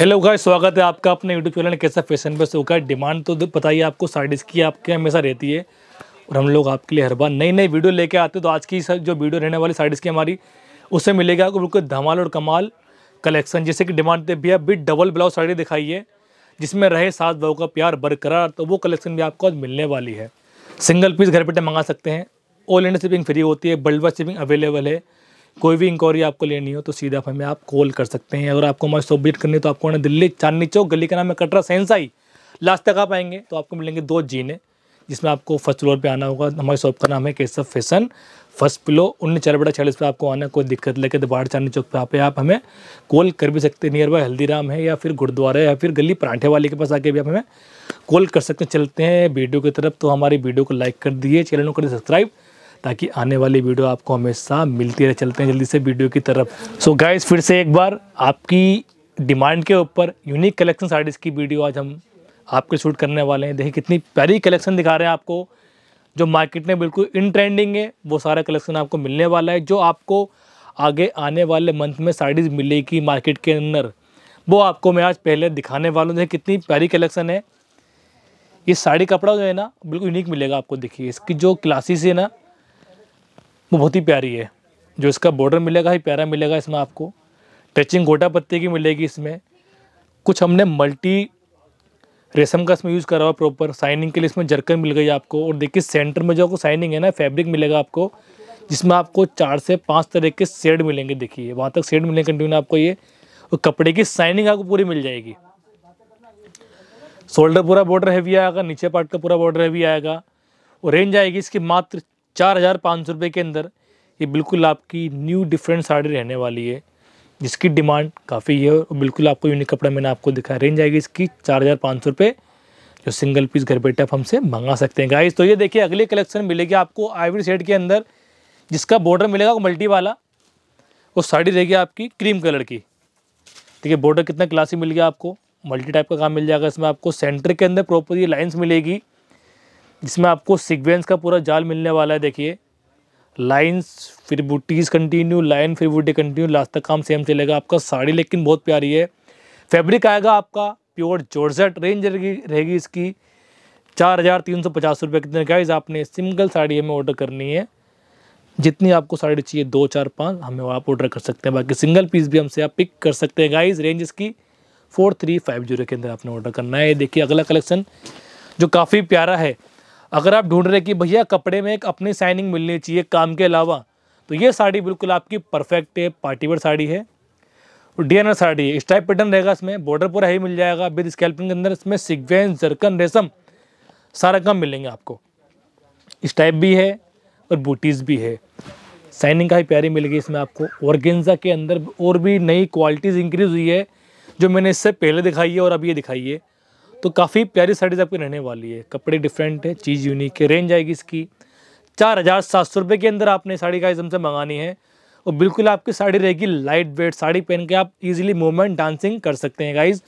hello गाय स्वागत है आपका अपने यूट्यूब चैनल कैसा फैशन पे शो का डिमांड तो पता ही आपको साइडिस की आपके हमेशा रहती है और हम लोग आपके लिए हर बार नई नई वीडियो लेके आते हैं तो आज की जो वीडियो रहने वाली साइडिस की हमारी उससे मिलेगा आपको बिल्कुल धमाल और कमाल कलेक्शन जैसे कि डिमांड ने भैया बिट डबल ब्लाउज साड़ी दिखाई है जिसमें रहे सात बहु का प्यार बरकरार तो वो कलेक्शन भी आपको आज मिलने वाली है सिंगल पीस घर बैठे तो मंगा सकते हैं ऑल इंडिया शिपिंग फ्री होती है बल्डवा शिपिंग अवेलेबल है कोई भी इंक्वायरी आपको लेनी हो तो सीधा हमें आप कॉल कर सकते हैं अगर आपको हमारी सब्मिट करनी है तो आपको दिल्ली चांदनी चौक गली का नाम है कटरा सहनसाई लास्ट तक आप आएंगे तो आपको मिलेंगे दो जीने जिसमें आपको फर्स्ट फ्लोर पे आना होगा हमारी शॉप का नाम है केसव फैशन फर्स्ट फ्लो उन्नीस चार बटा चालीस पर आपको आना कोई दिक्कत लेके तो बाढ़ चांदनी चौक पे आप आप हमें कॉल कर भी सकते हैं नियर बाय हल्दीराम है या फिर गुरुद्वारा या फिर गली परांठे वाले के पास आके भी आप हमें कॉल कर सकते हैं चलते हैं वीडियो की तरफ तो हमारी वीडियो को लाइक कर दिए चैनल को कर सब्सक्राइब ताकि आने वाली वीडियो आपको हमेशा मिलती रहे चलते हैं जल्दी से वीडियो की तरफ सो so गाइज फिर से एक बार आपकी डिमांड के ऊपर यूनिक कलेक्शन साड़ीज़ की वीडियो आज हम आपके शूट करने वाले हैं देखिए कितनी प्यारी कलेक्शन दिखा रहे हैं आपको जो मार्केट में बिल्कुल इन ट्रेंडिंग है वो सारा कलेक्शन आपको मिलने वाला है जो आपको आगे आने वाले मंथ में साड़ीज़ मिलेगी मार्केट के अंदर वो आपको मैं आज पहले दिखाने वाला हूँ कितनी प्यारी कलेक्शन है ये साड़ी कपड़ा जो है ना बिल्कुल यूनिक मिलेगा आपको देखिए इसकी जो क्लासेस है ना वो बहुत ही प्यारी है जो इसका बॉर्डर मिलेगा ही प्यारा मिलेगा इसमें आपको टचिंग गोटा पत्ते की मिलेगी इसमें कुछ हमने मल्टी रेशम का इसमें यूज़ करा हुआ प्रॉपर साइनिंग के लिए इसमें जरकन मिल गई आपको और देखिए सेंटर में जो आपको साइनिंग है ना फैब्रिक मिलेगा आपको जिसमें आपको चार से पाँच तरह के शेड मिलेंगे देखिए वहाँ तक शेड मिलेंगे कंटिन्यू आपको ये और कपड़े की साइनिंग आपको पूरी मिल जाएगी शोल्डर पूरा बॉर्डर हैवी आएगा नीचे पार्ट का तो पूरा बॉर्डर हैवी आएगा और रेंज आएगी इसकी मात्र चार हज़ार पाँच सौ रुपये के अंदर ये बिल्कुल आपकी न्यू डिफरेंट साड़ी रहने वाली है जिसकी डिमांड काफ़ी है और बिल्कुल आपको यूनिक कपड़ा मैंने आपको दिखाया रेंज आएगी इसकी चार हज़ार पाँच सौ रुपये जो सिंगल पीस घर बैठे आप हमसे मंगा सकते हैं गाइस तो ये देखिए अगले कलेक्शन मिलेगी आपको आइवरी सेट के अंदर जिसका बॉर्डर मिलेगा वो मल्टी वाला और साड़ी रहेगी आपकी क्रीम कलर की ठीक है बॉर्डर कितना क्लासी मिल गया आपको मल्टी टाइप का काम मिल जाएगा इसमें आपको सेंटर के अंदर प्रॉपर ये लाइन्स मिलेगी जिसमें आपको सीक्वेंस का पूरा जाल मिलने वाला है देखिए लाइन्स फिर बुटीज कंटिन्यू लाइन फिर बुटी कंटिन्यू लास्ट तक काम सेम चलेगा आपका साड़ी लेकिन बहुत प्यारी है फैब्रिक आएगा आपका प्योर जोरजट रेंज रहेगी इसकी चार हज़ार तीन सौ पचास रुपये कितने गाइज आपने सिंगल साड़ी हमें ऑर्डर करनी है जितनी आपको साड़ी चाहिए दो चार पाँच हमें आप ऑर्डर कर सकते हैं बाकी सिंगल पीस भी हमसे आप पिक कर सकते हैं गाइज रेंज इसकी फोर थ्री फाइव जीरो के अंदर आपने ऑर्डर करना है देखिए अगला कलेक्शन जो काफ़ी प्यारा है अगर आप ढूंढ रहे कि भैया कपड़े में एक अपनी साइनिंग मिलनी चाहिए काम के अलावा तो ये साड़ी बिल्कुल आपकी परफेक्ट है पार्टीवेयर साड़ी है और डियनर साड़ी है स्ट्राइप पैटर्न रहेगा इसमें बॉर्डर पूरा ही मिल जाएगा विद स्कैल्पिंग के अंदर इसमें सिक्वेंस जरकन रेशम सारा काम मिलेंगे आपको स्टाइप भी है और बूटीज़ भी है साइनिंग का ही प्यारी मिल गई इसमें आपको ऑर्गेन्जा के अंदर और भी नई क्वालिटीज़ इंक्रीज़ हुई है जो मैंने इससे पहले दिखाई है और अब ये दिखाई है तो काफ़ी प्यारी साड़ीज़ आपकी रहने वाली है कपड़े डिफरेंट है चीज़ यूनिक है रेंज आएगी इसकी चार हज़ार सात सौ रुपये के अंदर आपने साड़ी का आइजम से मंगानी है और बिल्कुल आपकी साड़ी रहेगी लाइट वेट साड़ी पहन के आप इजीली मूवमेंट डांसिंग कर सकते हैं गाइज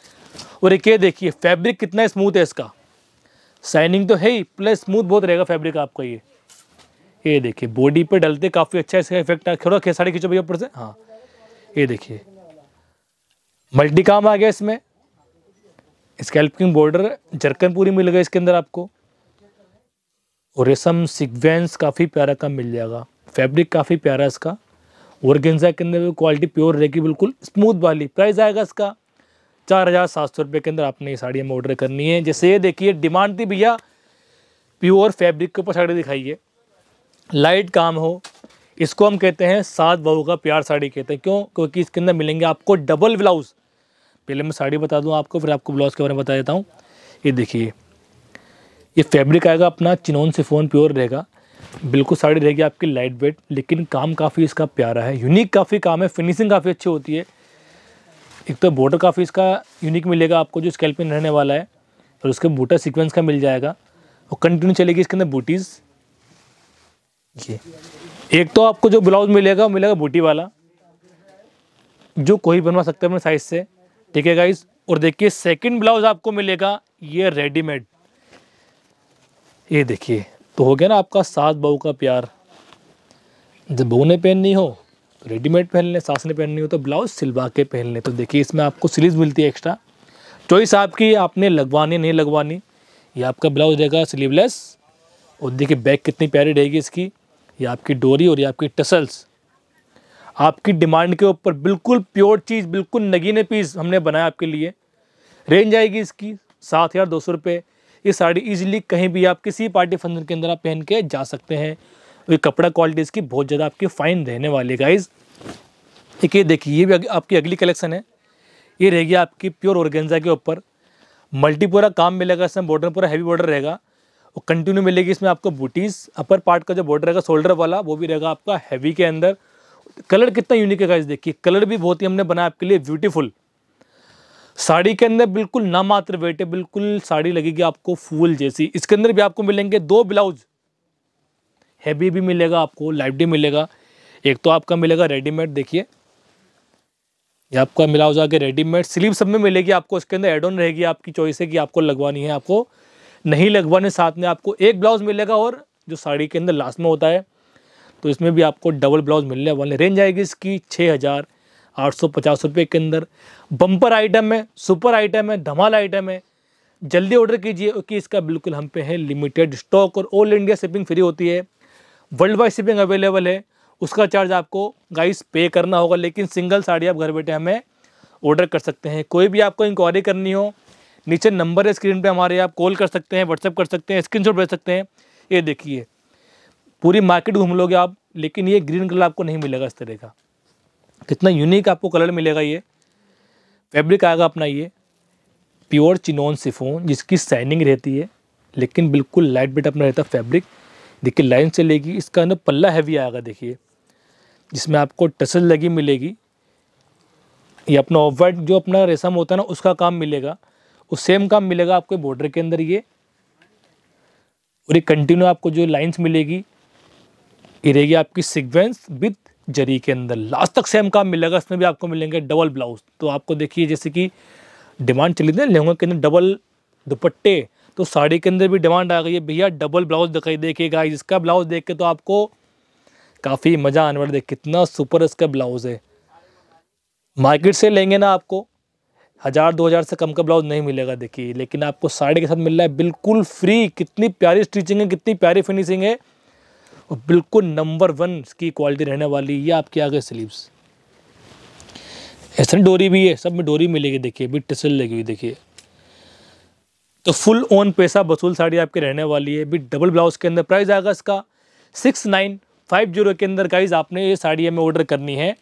और एक ये देखिए फैब्रिक कितना स्मूथ है इसका शाइनिंग तो है ही प्लस स्मूथ बहुत रहेगा फैब्रिक आपका ये ये देखिए बॉडी पर डलते काफ़ी अच्छा इसका इफेक्ट आ थोड़ा साड़ी खींचो भैया ऊपर से हाँ ये देखिए मल्टी काम आ गया इसमें स्कैल्पिंग बॉर्डर जरकनपुरी मिलेगा मिल गई इसके अंदर आपको और रेशम सिक्वेंस काफ़ी प्यारा का मिल जाएगा फैब्रिक काफ़ी प्यारा इसका और गेंजा के अंदर क्वालिटी प्योर रहेगी बिल्कुल स्मूथ वाली प्राइस आएगा इसका चार हज़ार सात सौ रुपये के अंदर आपने ये साड़ी हमें ऑर्डर करनी है जैसे ये देखिए डिमांड थी भैया प्योर फैब्रिक के ऊपर साड़ी दिखाइए लाइट काम हो इसको हम कहते हैं सात बहू का प्यार साड़ी कहते हैं क्यों क्योंकि इसके अंदर मिलेंगे आपको डबल ब्लाउज़ पहले मैं साड़ी बता दूँ आपको फिर आपको ब्लाउज़ के बारे में बता देता हूँ ये देखिए ये फैब्रिक आएगा अपना चिनोन सिफोन प्योर रहेगा बिल्कुल साड़ी रहेगी आपकी लाइट वेट लेकिन काम काफ़ी इसका प्यारा है यूनिक काफ़ी काम है फिनिशिंग काफ़ी अच्छी होती है एक तो बॉर्डर काफ़ी इसका यूनिक मिलेगा आपको जो स्केल पर रहने वाला है और उसके बूटा सीक्वेंस का मिल जाएगा और कंटिन्यू चलेगी इसके अंदर बूटीज़ ये एक तो आपको जो ब्लाउज मिलेगा वो मिलेगा बूटी वाला जो कोई बनवा सकता है अपने साइज़ से ठीक है गाइज और देखिए सेकंड ब्लाउज आपको मिलेगा ये रेडीमेड ये देखिए तो हो गया ना आपका सास बहू का प्यार जब बहू ने पहननी हो तो रेडीमेड पहन लें सास ने पहननी हो तो ब्लाउज सिलवा के पहन लें तो देखिए इसमें आपको सिलीज मिलती है एक्स्ट्रा चॉइस आपकी आपने लगवानी नहीं लगवानी ये आपका ब्लाउज रहेगा स्लीवलेस और देखिए बैक कितनी प्यारी रहेगी इसकी ये आपकी डोरी और ये आपकी टसल्स आपकी डिमांड के ऊपर बिल्कुल प्योर चीज़ बिल्कुल नगीने पीस हमने बनाया आपके लिए रेंज आएगी इसकी सात हज़ार दो सौ रुपये ये साड़ी ईजिली कहीं भी आप किसी पार्टी फंक्शन के अंदर आप पहन के जा सकते हैं ये कपड़ा क्वालिटी इसकी बहुत ज़्यादा आपकी फ़ाइन रहने वाली है गाइज़ एक ये देखिए ये भी आपकी अगली कलेक्शन है ये रहेगी आपकी प्योर ऑर्गेंजा के ऊपर मल्टी पूरा काम मिलेगा इसमें बॉर्डर पूरा हैवी बॉर्डर रहेगा और कंटिन्यू मिलेगी इसमें आपको बूटीज़ अपर पार्ट का जो बॉर्डर रहेगा शोल्डर वाला वो भी रहेगा आपका हैवी के अंदर कलर कितना यूनिक है गाइस देखिए कलर भी बहुत ही हमने बनाया आपके लिए ब्यूटीफुल साड़ी के अंदर बिल्कुल नामात्र वेट है बिल्कुल साड़ी लगेगी आपको फूल जैसी इसके अंदर भी आपको मिलेंगे दो ब्लाउज हैवी भी मिलेगा आपको लाइट मिलेगा एक तो आपका मिलेगा रेडीमेड देखिए ये आपका ब्लाउज आगे रेडीमेड स्लीव सब में मिलेगी आपको इसके अंदर एड ऑन रहेगी आपकी चॉइस है कि आपको लगवानी है आपको नहीं लगवाने साथ में आपको एक ब्लाउज मिलेगा और जो साड़ी के अंदर लास्ट में होता है तो इसमें भी आपको डबल ब्लाउज मिलने वाले रेंज आएगी इसकी छः हज़ार आठ सौ पचास रुपये के अंदर बम्पर आइटम है सुपर आइटम है धमाल आइटम है जल्दी ऑर्डर कीजिए क्योंकि इसका बिल्कुल हम पे है लिमिटेड स्टॉक और ऑल इंडिया शिपिंग फ्री होती है वर्ल्ड वाइड शिपिंग अवेलेबल है उसका चार्ज आपको गाइस पे करना होगा लेकिन सिंगल साड़ी आप घर बैठे हमें ऑर्डर कर सकते हैं कोई भी आपको इंक्वायरी करनी हो नीचे नंबर है स्क्रीन पे हमारे आप कॉल कर सकते हैं व्हाट्सअप कर सकते हैं स्क्रीनशॉट भेज सकते हैं ये देखिए पूरी मार्केट घूम लोगे आप लेकिन ये ग्रीन कलर आपको नहीं मिलेगा इस तरह का कितना यूनिक आपको कलर मिलेगा ये फैब्रिक आएगा अपना ये प्योर चिनोन सिफोन जिसकी साइनिंग रहती है लेकिन बिल्कुल लाइट वेट अपना रहता है फैब्रिक देखिए लाइन चलेगी इसका अंदर पल्ला हैवी आएगा देखिए जिसमें आपको टसल लगी मिलेगी ये अपना ऑफ वाइट जो अपना रेशम होता है ना उसका काम मिलेगा उस सेम काम मिलेगा आपको बॉर्डर के अंदर ये और ये कंटिन्यू आपको जो लाइंस मिलेगी ये रहेगी आपकी सिक्वेंस विथ जरी के अंदर लास्ट तक सेम काम मिलेगा इसमें भी आपको मिलेंगे डबल ब्लाउज तो आपको देखिए जैसे कि डिमांड चली थी लहंगा के अंदर डबल दुपट्टे तो साड़ी के अंदर भी डिमांड आ गई है भैया डबल ब्लाउज दिखाई देखिएगा इसका ब्लाउज देख के तो आपको काफ़ी मज़ा आने वाला देख कितना सुपर इसका ब्लाउज है मार्केट से लेंगे ना आपको हज़ार दो हज़ार से कम का ब्लाउज नहीं मिलेगा देखिए लेकिन आपको साड़ी के साथ मिल रहा है बिल्कुल फ्री कितनी प्यारी स्टिचिंग है कितनी प्यारी फिनिशिंग है और बिल्कुल नंबर वन की क्वालिटी रहने वाली ये आपके आगे स्लीव्स ऐसा डोरी भी है सब में डोरी मिलेगी देखिए बिट टसल लगी हुई देखिए तो फुल ओन पैसा वसूल साड़ी आपकी रहने वाली है बिट डबल ब्लाउज के अंदर प्राइस आएगा इसका सिक्स नाइन फाइव जीरो के अंदर गाइज आपने ये साड़ी हमें ऑर्डर करनी है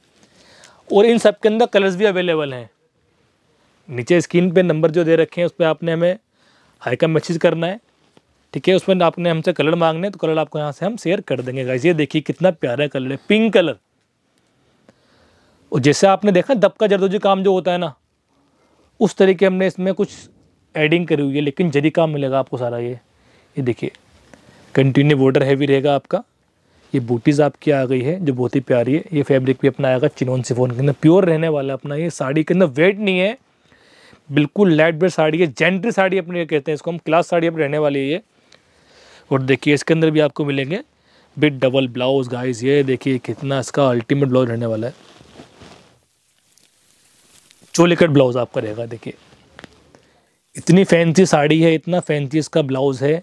और इन सब के अंदर कलर्स भी अवेलेबल हैं नीचे स्क्रीन पे नंबर जो दे रखे हैं उस पर आपने हमें हाई का मैसेज करना है ठीक है उसमें आपने हमसे कलर मांगने तो कलर आपको यहाँ से हम शेयर कर देंगे गाइज ये देखिए कितना प्यारा कलर है पिंक कलर और जैसे आपने देखा दब का जरदोजी काम जो होता है ना उस तरीके हमने इसमें कुछ एडिंग करी हुई है लेकिन जरी काम मिलेगा आपको सारा ये ये देखिए कंटिन्यू बॉर्डर हैवी रहेगा आपका ये बूटीज़ आपकी आ गई है जो बहुत ही प्यारी है ये फैब्रिक भी अपना आएगा चिनोन सिफोन के अंदर प्योर रहने वाला अपना ये साड़ी के अंदर वेट नहीं है बिल्कुल लाइट वेट साड़ी है जेंट्री साड़ी अपने कहते हैं इसको हम क्लास साड़ी अपने रहने वाली है ये और देखिए इसके अंदर भी आपको मिलेंगे बिट डबल ब्लाउज गाइस ये देखिए कितना इसका अल्टीमेट ब्लाउज रहने वाला है चोले कट ब्लाउज आपका रहेगा देखिए इतनी फैंसी साड़ी है इतना फैंसी इसका ब्लाउज है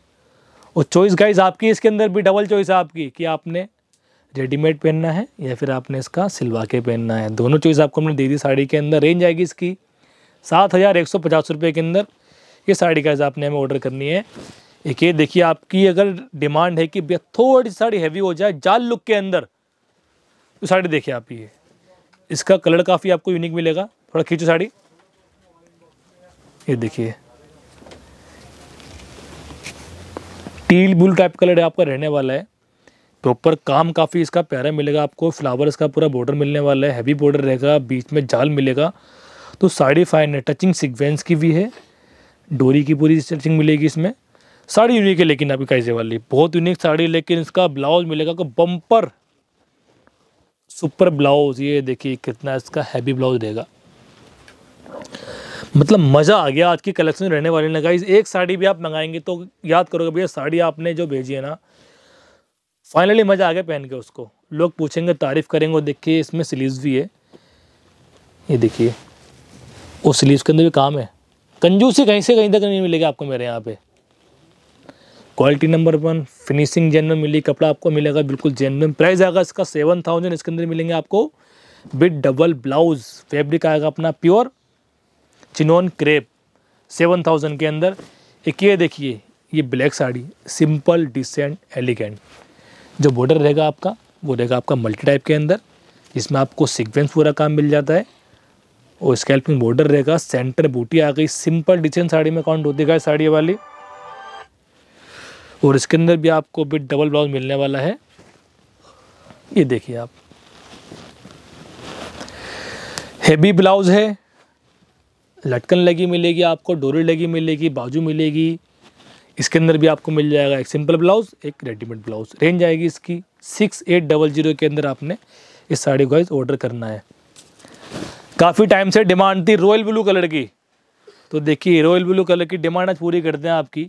और चॉइस गाइज आपकी इसके अंदर भी डबल चॉइस है आपकी कि आपने रेडीमेड पहनना है या फिर आपने इसका सिलवा के पहनना है दोनों चॉइस आपको हमने दे दी साड़ी के अंदर रेंज आएगी इसकी सात हज़ार एक सौ पचास रुपये के अंदर ये साड़ी गाइज आपने हमें ऑर्डर करनी है एक ये देखिए आपकी अगर डिमांड है कि भैया थोड़ी साड़ी हैवी हो जाए जाल लुक के अंदर तो साड़ी देखिए आप ये इसका कलर काफ़ी आपको यूनिक मिलेगा थोड़ा खींचो साड़ी ये देखिए टील बुल टाइप कलर है आपका रहने वाला है प्रॉपर काम काफ़ी इसका प्यारा मिलेगा आपको फ्लावर्स का पूरा बॉर्डर मिलने वाला है हैवी बॉर्डर रहेगा बीच में जाल मिलेगा तो साड़ी फाइन है टचिंग सिक्वेंस की भी है डोरी की पूरी टचिंग मिलेगी इसमें साड़ी यूनिक है लेकिन आपकी कैसे वाली बहुत यूनिक साड़ी लेकिन इसका ब्लाउज मिलेगा बम्पर सुपर ब्लाउज ये देखिए कितना इसका हैवी ब्लाउज रहेगा मतलब मज़ा आ गया आज की कलेक्शन रहने वाली ना गाइज एक साड़ी भी आप मंगाएंगे तो याद करोगे भैया साड़ी आपने जो भेजी है ना फाइनली मज़ा आ गया पहन के उसको लोग पूछेंगे तारीफ़ करेंगे और देखिए इसमें स्लीव भी है ये देखिए उस स्लीव के अंदर भी काम है कंजूसी कहीं से कहीं तक नहीं मिलेगी आपको मेरे यहाँ पे क्वालिटी नंबर वन फिनिशिंग जेन में मिली कपड़ा आपको मिलेगा बिल्कुल जेन में प्राइस आएगा इसका सेवन थाउजेंड इसके अंदर मिलेंगे आपको विद डबल ब्लाउज फैब्रिक आएगा अपना pure chinon crepe seven thousand के अंदर एक ये देखिए ये black sari simple decent elegant जो बॉर्डर रहेगा आपका वो रहेगा आपका मल्टी टाइप के अंदर जिसमें आपको सिक्वेंस पूरा काम मिल जाता है और स्कैल्पिंग बॉर्डर रहेगा सेंटर बूटी आ गई सिंपल डिसेंट साड़ी में काउंट होती है साड़ी वाली और इसके अंदर भी आपको बिट डबल ब्लाउज मिलने वाला है ये देखिए आप हेवी ब्लाउज है लटकन लगी मिलेगी आपको डोरी लगी मिलेगी बाजू मिलेगी इसके अंदर भी आपको मिल जाएगा एक सिंपल ब्लाउज़ एक रेडीमेड ब्लाउज़ रेंज आएगी इसकी सिक्स एट डबल जीरो के अंदर आपने इस साड़ी को ऑर्डर करना है काफ़ी टाइम से डिमांड थी रॉयल ब्लू कलर की तो देखिए रॉयल ब्लू कलर की डिमांड आज पूरी करते हैं आपकी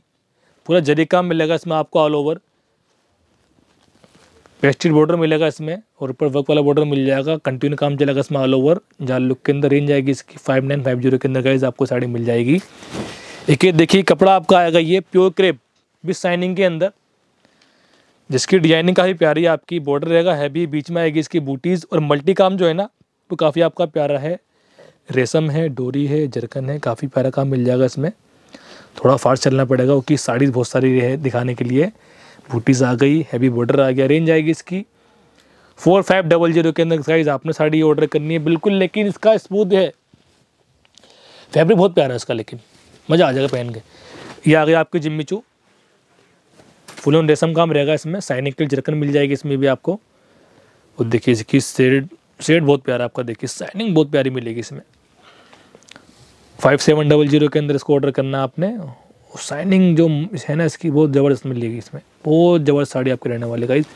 पूरा जरी काम मिलेगा इसमें आपको ऑल ओवर पेस्टेड बॉर्डर मिलेगा इसमें और ऊपर वर्क वाला बॉर्डर मिल जाएगा कंटिन्यू काम चलेगा इसमें ऑल ओवर जहाँ लुक के अंदर रेंज आएगी इसकी फाइव नाइन फाइव जीरो के अंदर गाइज आपको साड़ी मिल जाएगी एक ये देखिए कपड़ा आपका आएगा ये प्योर क्रेप विथ साइनिंग के अंदर जिसकी डिजाइनिंग काफ़ी प्यारी है आपकी बॉर्डर रहेगा हैवी बीच में आएगी इसकी बूटीज़ और मल्टी काम जो है ना वो तो काफ़ी आपका प्यारा है रेशम है डोरी है जरकन है काफ़ी प्यारा काम मिल जाएगा इसमें थोड़ा फास्ट चलना पड़ेगा क्योंकि साड़ीज़ बहुत सारी है दिखाने के लिए बूटीज़ आ गई हैवी बॉर्डर आ गया रेंज आएगी इसकी फोर फाइव डबल जीरो के अंदर साइज़ आपने साड़ी ऑर्डर करनी है बिल्कुल लेकिन इसका स्मूथ है फैब्रिक बहुत प्यारा है इसका लेकिन मज़ा आ जाएगा पहन के ये आ गया आपकी जिम्मी चू फुल ऑन रेशम काम रहेगा इसमें साइनिक के जरकन मिल जाएगी इसमें भी आपको और देखिए इसकी सेड शेड बहुत प्यारा आपका देखिए साइनिंग बहुत प्यारी मिलेगी इसमें फाइव सेवन डबल जीरो के अंदर इसको ऑर्डर करना आपने शाइनिंग जो है ना इसकी बहुत ज़बरदस्त मिलेगी इसमें बहुत ज़बरदस्त साड़ी आपकी रहने वाली गाइज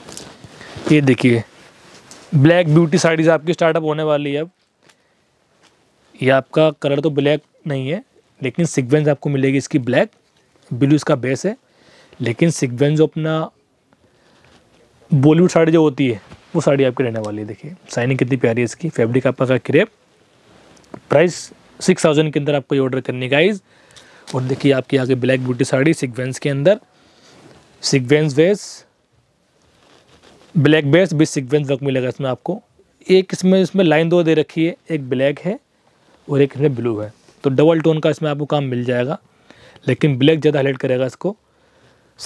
ये देखिए ब्लैक ब्यूटी साड़ीज़ आपकी स्टार्टअप होने वाली है अब ये आपका कलर तो ब्लैक नहीं है लेकिन सिक्वेंस आपको मिलेगी इसकी ब्लैक ब्लू इसका बेस है लेकिन सिक्वेंस जो अपना बॉलीवुड साड़ी जो होती है वो साड़ी आपकी रहने वाली है देखिए साइनिंग कितनी प्यारी है इसकी फैब्रिक आपका क्रेप प्राइस सिक्स थाउजेंड के अंदर आपको ये ऑर्डर करनी गाइज और देखिए आपकी आगे ब्लैक ब्यूटी साड़ी सिक्वेंस के अंदर सिक्वेंस वेस ब्लैक बेस भी सिक्वेंस वर्क मिलेगा इसमें आपको एक इसमें इसमें लाइन दो दे रखी है एक ब्लैक है और एक इसमें ब्लू है तो डबल टोन का इसमें आपको काम मिल जाएगा लेकिन ब्लैक ज़्यादा हाईलाइट करेगा इसको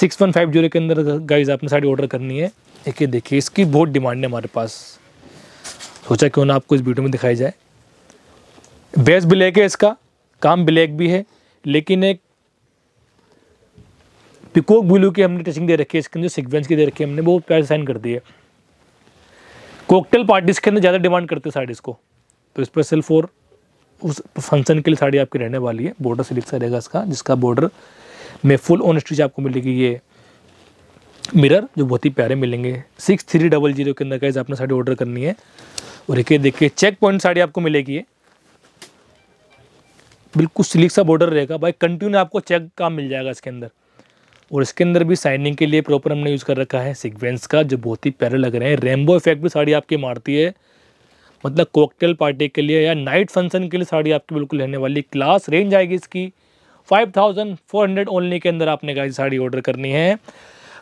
सिक्स वन फाइव जीरो के अंदर गाइज आपने साड़ी ऑर्डर करनी है एक ये देखिए इसकी बहुत डिमांड है हमारे पास सोचा क्यों ना आपको इस वीडियो में दिखाई जाए बेस ब्लैक है इसका काम ब्लैक भी है लेकिन एक पिकोक ब्लू की हमने टचिंग दे रखी है इसके अंदर सिक्वेंस की दे रखी है हमने बहुत प्यार साइन कर दी है कोकटेल पार्टीज के अंदर ज़्यादा डिमांड करते साड़ीज़ को तो स्पेशल फॉर उस फंक्शन के लिए साड़ी आपकी रहने वाली है बॉर्डर सिलिक सा रहेगा इसका जिसका बॉर्डर में फुल ऑन स्टिच आपको मिलेगी ये मिरर जो बहुत ही प्यारे मिलेंगे सिक्स थ्री डबल जीरो के अंदर का आपने साड़ी ऑर्डर करनी है और एक देखिए चेक पॉइंट साड़ी आपको मिलेगी है बिल्कुल स्लीक सा बॉर्डर रहेगा भाई कंटिन्यू आपको चेक काम मिल जाएगा इसके अंदर और इसके अंदर भी साइनिंग के लिए प्रॉपर हमने यूज़ कर रखा है सिक्वेंस का जो बहुत ही प्यारे लग रहे हैं रेमबो इफेक्ट भी साड़ी आपकी मारती है मतलब कॉकटेल पार्टी के लिए या नाइट फंक्शन के लिए साड़ी आपकी बिल्कुल रहने वाली क्लास रेंज आएगी इसकी five thousand four hundred only के अंदर आपने गाय साड़ी ऑर्डर करनी है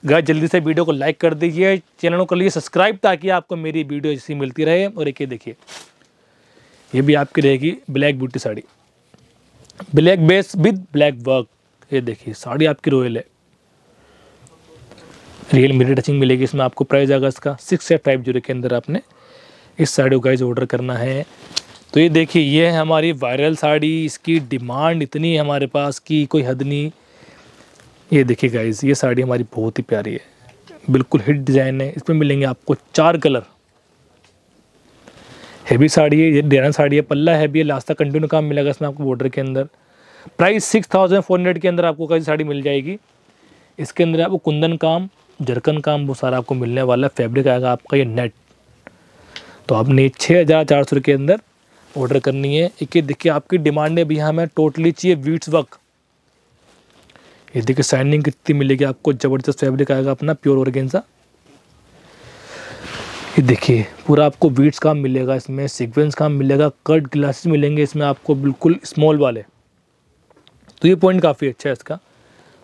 गाय जल्दी से वीडियो को लाइक कर दीजिए चैनल को लिए सब्सक्राइब ताकि आपको मेरी वीडियो ऐसी मिलती रहे और एक ये देखिए ये भी आपकी रहेगी black beauty sari black base with black work ये देखिए साड़ी आपकी रॉयल है रियल मिरर टचिंग मिलेगी इसमें आपको प्राइस आएगा इसका सिक्स या फाइव जीरो के अंदर आपने इस साड़ी को गाइज ऑर्डर करना है तो ये देखिए ये है हमारी वायरल साड़ी इसकी डिमांड इतनी है हमारे पास कि कोई हद नहीं ये देखिए गाइज ये साड़ी हमारी बहुत ही प्यारी है बिल्कुल हिट डिज़ाइन है इसमें मिलेंगे आपको चार कलर हैवी साड़ी है ये डेरा साड़ी है पल्ला हैवी है लास्ता कंटिन्यू काम मिलेगा इसमें आपको बॉर्डर के अंदर price six thousand four hundred के अंदर आपको कैसी साड़ी मिल जाएगी इसके अंदर आपको कुंदन काम जरकन काम वो सारा आपको मिलने वाला है फैब्रिक आएगा आपका ये नेट तो आपने छः हज़ार चार सौ के अंदर ऑर्डर करनी है एक ये देखिए आपकी डिमांड है यहाँ हमें टोटली चाहिए वीट्स वर्क ये देखिए शाइनिंग कितनी मिलेगी आपको ज़बरदस्त फैब्रिक आएगा अपना प्योर ऑर्गेन्जा ये देखिए पूरा आपको बीट्स काम मिलेगा इसमें सीक्वेंस काम मिलेगा कट ग्लासेस मिलेंगे इसमें आपको बिल्कुल स्मॉल वाले तो ये पॉइंट काफ़ी अच्छा है इसका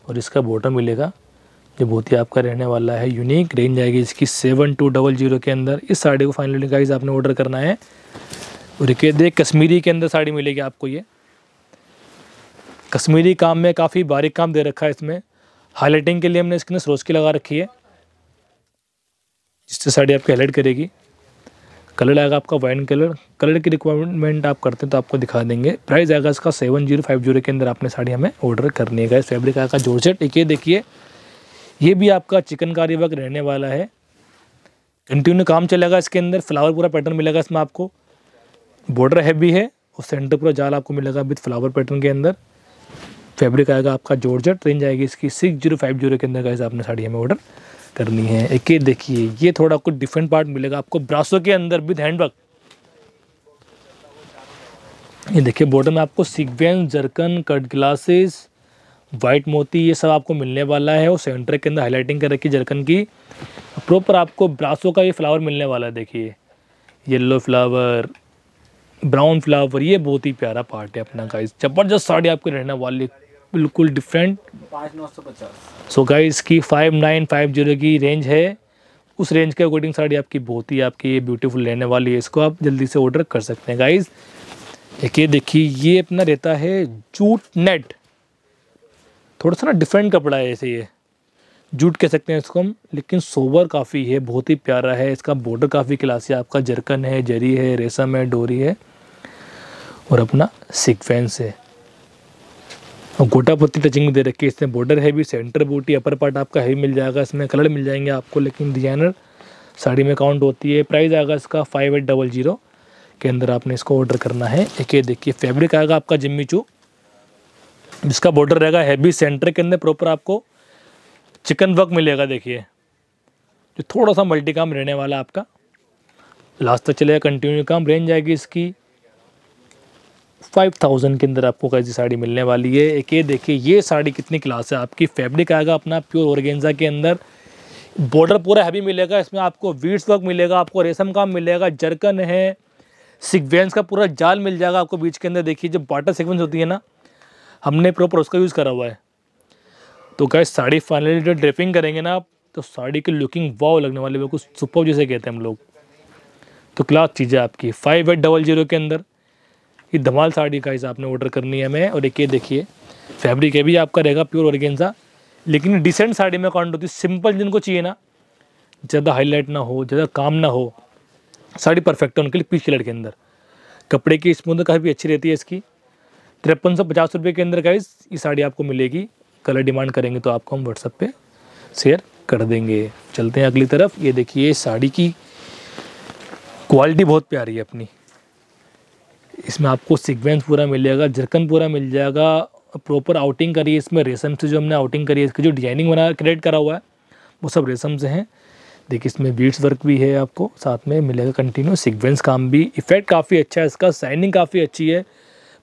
और इसका बॉटम मिलेगा जो बहुत ही आपका रहने वाला है यूनिक रेंज आएगी इसकी सेवन टू डबल जीरो के अंदर इस साड़ी को फाइनली गाइज आपने ऑर्डर करना है और एक देख कश्मीरी के अंदर साड़ी मिलेगी आपको ये कश्मीरी काम में काफ़ी बारीक काम दे रखा है इसमें हाईलाइटिंग के लिए हमने इसके अंदर सरोज की लगा रखी है जिससे साड़ी आपकी हाईलाइट करेगी कलर आएगा आपका वाइन कलर कलर की रिक्वायरमेंट आप करते हैं तो आपको दिखा देंगे प्राइस आएगा इसका सेवन जीरो फाइव जीरो के अंदर आपने साड़ी हमें ऑर्डर करनी है फैब्रिक आएगा जॉर्जेट एक ये देखिए ये भी आपका चिकनकारी वर्क रहने वाला है कंटिन्यू काम चलेगा इसके अंदर फ्लावर पूरा पैटर्न मिलेगा इसमें आपको बॉर्डर हैवी है और सेंटर पूरा जाल आपको मिलेगा विथ फ्लावर पैटर्न के अंदर फैब्रिक आएगा आपका जॉर्जेट रेंज आएगी इसकी सिक्स जीरो फाइव जीरो के अंदर का आपने साड़ी हमें ऑर्डर करनी है एक ये देखिए ये थोड़ा कुछ डिफरेंट पार्ट मिलेगा आपको ब्रासो के अंदर विद हैंडवर्क ये देखिए बॉर्डर में आपको sequence zircon cut glasses white मोती ये सब आपको मिलने वाला है और सेंटर के अंदर हाईलाइटिंग कर रखी जरकन की प्रॉपर आपको ब्रासो का ये फ्लावर मिलने वाला है देखिए येल्लो फ्लावर ब्राउन फ्लावर ये बहुत ही प्यारा पार्ट है अपना का जबरदस्त साड़ी आपकी रहने वाली बिल्कुल डिफरेंट पाँच नौ सौ पचास सो गाइस की फाइव नाइन फाइव जीरो की रेंज है उस रेंज के अकॉर्डिंग साड़ी आपकी बहुत ही आपकी ये ब्यूटीफुल रहने वाली है इसको आप जल्दी से ऑर्डर कर सकते हैं गाइज़ देखिए देखिए ये अपना रहता है जूट नेट थोड़ा सा ना डिफरेंट कपड़ा है ऐसे ये जूट कह सकते हैं इसको हम लेकिन सोवर काफ़ी है बहुत ही प्यारा है इसका बॉर्डर काफ़ी क्लासी है आपका जरकन है जरी है रेशम है डोरी है और अपना सिक्वेंस है गोटा पत्ती टचिंग तो दे रखी है इसमें बॉर्डर हैवी सेंटर बूटी अपर पार्ट आपका हैवी मिल जाएगा इसमें कलर मिल जाएंगे आपको लेकिन डिजाइनर साड़ी में काउंट होती है प्राइस आएगा इसका फाइव एट डबल जीरो के अंदर आपने इसको ऑर्डर करना है एक ये देखिए फैब्रिक आएगा आपका जिम्मी चू जिसका बॉर्डर रहेगा हैवी सेंटर के अंदर प्रॉपर आपको चिकन वर्क मिलेगा देखिए जो थोड़ा सा मल्टी काम रहने वाला आपका लास्ट तक चलेगा कंटिन्यू काम रेंज आएगी इसकी फाइव थाउजेंड के अंदर आपको कैसी साड़ी मिलने वाली है एक ये देखिए ये साड़ी कितनी क्लास है आपकी फैब्रिक आएगा अपना प्योर ऑर्गेन्जा के अंदर बॉर्डर पूरा हैवी मिलेगा इसमें आपको वीड्स वर्क मिलेगा आपको रेशम काम मिलेगा जरकन है सिक्वेंस का पूरा जाल मिल जाएगा आपको बीच के अंदर देखिए जब बाटर सिक्वेंस होती है ना हमने प्रॉपर उसका यूज़ करा हुआ है तो क्या साड़ी फाइनली जो ड्रेपिंग करेंगे ना आप तो साड़ी की लुकिंग वाव लगने वाली बिल्कुल सुपर जैसे कहते हैं हम लोग तो क्लास चीज़ें आपकी फाइव एट डबल जीरो के अंदर ये धमाल साड़ी का आपने ऑर्डर करनी है मैं और एक ये देखिए फैब्रिक है भी आपका रहेगा प्योर ऑर्गेन्जा लेकिन डिसेंट साड़ी में कॉन्ट होती है सिंपल जिनको चाहिए ना ज़्यादा हाईलाइट ना हो ज़्यादा काम ना हो साड़ी परफेक्ट है उनके लिए पीछे लड़के के अंदर कपड़े की स्मूथ काफ़ी अच्छी रहती है इसकी तिरपन सौ पचास रुपये के अंदर का ये साड़ी आपको मिलेगी कलर डिमांड करेंगे तो आपको हम व्हाट्सएप पे शेयर कर देंगे चलते हैं अगली तरफ ये देखिए साड़ी की क्वालिटी बहुत प्यारी है अपनी इसमें आपको सीक्वेंस पूरा मिल जाएगा झरकन पूरा मिल जाएगा प्रॉपर आउटिंग करी है इसमें रेशम से जो हमने आउटिंग करी है इसकी जो डिजाइनिंग बना क्रिएट करा हुआ है वो सब रेशम से हैं देखिए इसमें बीट्स वर्क भी है आपको साथ में मिलेगा कंटिन्यू सीक्वेंस काम भी इफेक्ट काफ़ी अच्छा है इसका शाइनिंग काफ़ी अच्छी है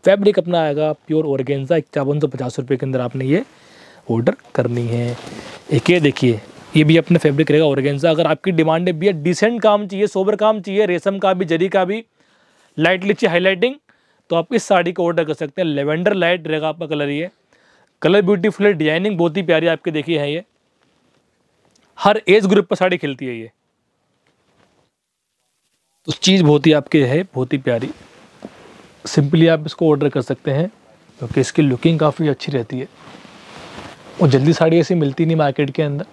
फैब्रिक अपना आएगा प्योर ऑर्गेन्जा इक्यावन सौ पचास रुपये के अंदर आपने ये ऑर्डर करनी है एक ये देखिए ये भी अपने फैब्रिक रहेगा ऑर्गेन्जा अगर आपकी डिमांड है भैया डिसेंट काम चाहिए सोबर काम चाहिए रेशम का भी जरी का भी लाइट लीची हाईलाइटिंग तो आप इस साड़ी को ऑर्डर कर सकते हैं लेवेंडर लाइट रहेगा आपका कलर ये कलर ब्यूटीफुल है डिजाइनिंग बहुत ही प्यारी आपके देखिए है ये हर एज ग्रुप पर साड़ी खिलती है ये तो चीज़ बहुत ही आपके है बहुत ही प्यारी सिंपली आप इसको ऑर्डर कर सकते हैं क्योंकि तो इसकी लुकिंग काफ़ी अच्छी रहती है और जल्दी साड़ी ऐसी मिलती नहीं मार्केट के अंदर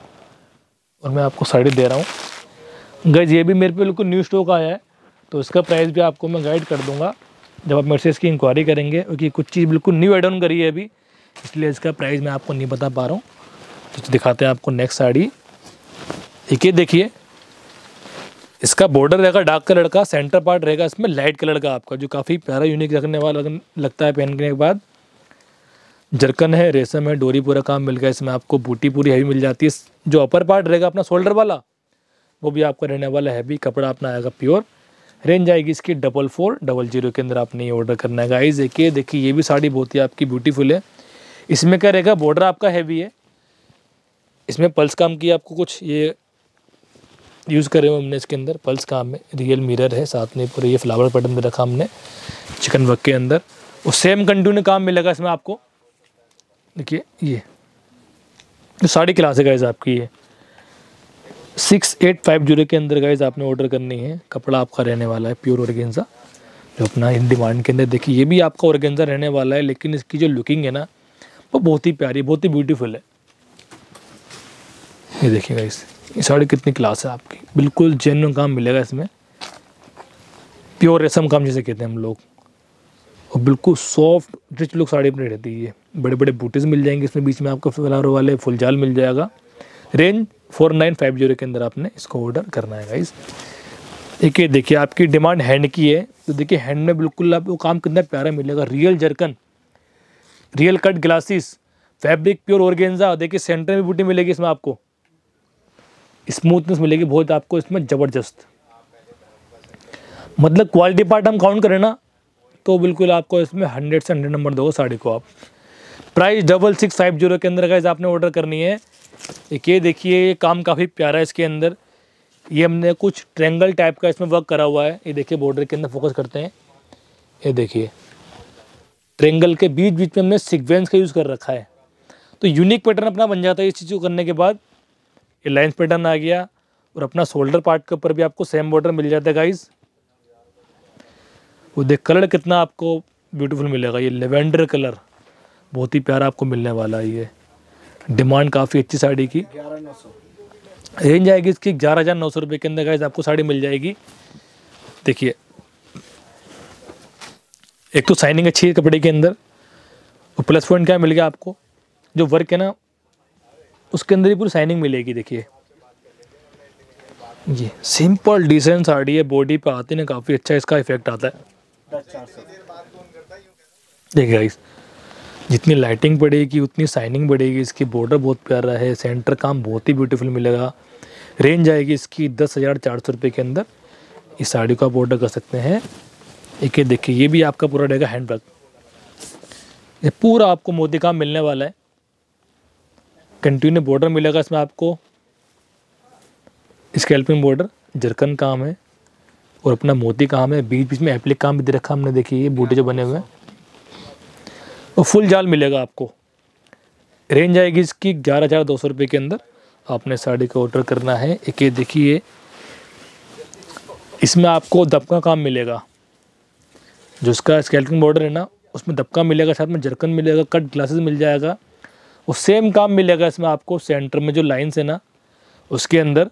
और मैं आपको साड़ी दे रहा हूँ गैज ये भी मेरे पे बिल्कुल न्यू स्टॉक आया है तो उसका प्राइस भी आपको मैं गाइड कर दूंगा जब आप मेरे से इसकी इंक्वायरी करेंगे क्योंकि कुछ चीज़ बिल्कुल न्यू एड ऑन करी है अभी इसलिए इसका प्राइस मैं आपको नहीं बता पा रहा हूँ तो, तो दिखाते हैं आपको नेक्स्ट साड़ी एक ये देखिए इसका बॉर्डर रहेगा डार्क कलर का सेंटर पार्ट रहेगा इसमें लाइट कलर का आपका जो काफ़ी प्यारा यूनिक रखने वाला लगता है पहनने के बाद जरकन है रेशम है डोरी पूरा काम मिल गया इसमें आपको बूटी पूरी हैवी मिल जाती है जो अपर पार्ट रहेगा अपना शोल्डर वाला वो भी आपका रहने वाला हैवी कपड़ा अपना आएगा प्योर रेंज आएगी इसकी डबल फोर डबल जीरो के अंदर आपने ये ऑर्डर करना है गाइज देखिए देखिए ये भी साड़ी बहुत ही आपकी ब्यूटीफुल है इसमें क्या रहेगा बॉर्डर आपका हैवी है इसमें पल्स काम की आपको कुछ ये यूज़ करे हुए हमने इसके अंदर पल्स काम में रियल मिरर है साथ में पूरे ये फ्लावर पैटर्न में रखा हमने चिकन वर्क के अंदर और सेम कंटिन्यू काम मिलेगा इसमें आपको देखिए ये तो साड़ी क्लास है गाइज आपकी ये सिक्स एट फाइव जीरो के अंदर गाइज आपने ऑर्डर करनी है कपड़ा आपका रहने वाला है प्योर ऑर्गेंजा जो अपना इन डिमांड के अंदर देखिए ये भी आपका ऑर्गेन्जा रहने वाला है लेकिन इसकी जो लुकिंग है ना वो बहुत ही प्यारी बहुत ही ब्यूटीफुल है ये देखिएगा इस ये साड़ी कितनी क्लास है आपकी बिल्कुल जेन्यून काम मिलेगा इसमें प्योर रेशम काम जिसे कहते हैं हम लोग और बिल्कुल सॉफ्ट रिच लुक साड़ी अपनी रहती है बड़े बड़े बूटेज मिल जाएंगे इसमें बीच में आपको फ्लावर वाले फुलजाल मिल जाएगा रेंज 4950 के अंदर आपने इसको ऑर्डर करना है गाइज़ देखिए देखिए आपकी डिमांड हैंड की है तो देखिए हैंड में बिल्कुल आपको काम कितना प्यारा मिलेगा real zircon real cut glasses fabric pure organza देखिए सेंटर में बूटी मिलेगी इसमें आपको स्मूथनेस मिलेगी बहुत आपको इसमें ज़बरदस्त मतलब क्वालिटी पार्ट हम काउंट करें ना तो बिल्कुल आपको इसमें हंड्रेड से हंड्रेड नंबर दोगे साड़ी को आप price double six five zero के अंदर का आपने ऑर्डर करनी है एक ये देखिए ये काम काफ़ी प्यारा है इसके अंदर ये हमने कुछ ट्रेंगल टाइप का इसमें वर्क करा हुआ है ये देखिए बॉर्डर के अंदर फोकस करते हैं ये देखिए ट्रेंगल के बीच बीच में हमने सिक्वेंस का यूज़ कर रखा है तो यूनिक पैटर्न अपना बन जाता है इस चीज़ को करने के बाद ये लाइन्स पैटर्न आ गया और अपना शोल्डर पार्ट के ऊपर भी आपको सेम बॉर्डर मिल जाता है गाइज वो देख कलर कितना आपको ब्यूटीफुल मिलेगा ये लेवेंडर कलर बहुत ही प्यारा आपको मिलने वाला है ये डिमांड काफ़ी अच्छी साड़ी की रेंज आएगी इसकी ग्यारह हज़ार नौ सौ रुपये के अंदर गाइज आपको साड़ी मिल जाएगी देखिए एक तो साइनिंग अच्छी है कपड़े के अंदर और प्लस पॉइंट क्या मिल गया आपको जो वर्क है ना उसके अंदर ही पूरी साइनिंग मिलेगी देखिए ये सिंपल डिसेंट साड़ी है बॉडी पे आती है ना काफ़ी अच्छा इसका इफेक्ट आता है देखिए गाइस जितनी लाइटिंग बढ़ेगी उतनी साइनिंग बढ़ेगी इसकी बॉर्डर बहुत प्यारा है सेंटर काम बहुत ही ब्यूटीफुल मिलेगा रेंज आएगी इसकी दस हज़ार चार सौ रुपये के अंदर इस साड़ी को आप ऑर्डर कर सकते हैं एक ये देखिए ये भी आपका पूरा रहेगा हैंड बैग ये पूरा आपको मोदी काम मिलने वाला है कंटिन्यू बॉर्डर मिलेगा इसमें आपको स्केल्पिंग बॉर्डर जरकन काम है और अपना मोती काम है बीच बीच में एप्लिक काम भी दे रखा हमने देखिए ये बूटे जो बने हुए हैं और तो फुल जाल मिलेगा आपको रेंज आएगी इसकी ग्यारह हज़ार दो सौ रुपये के अंदर आपने साड़ी का ऑर्डर करना है एक ये देखिए इसमें आपको दबका काम मिलेगा जो इसका स्केल्टन बॉर्डर है ना उसमें दबका मिलेगा साथ में जरकन मिलेगा कट ग्लासेस मिल जाएगा वो सेम काम मिलेगा इसमें आपको सेंटर में जो लाइन्स है ना उसके अंदर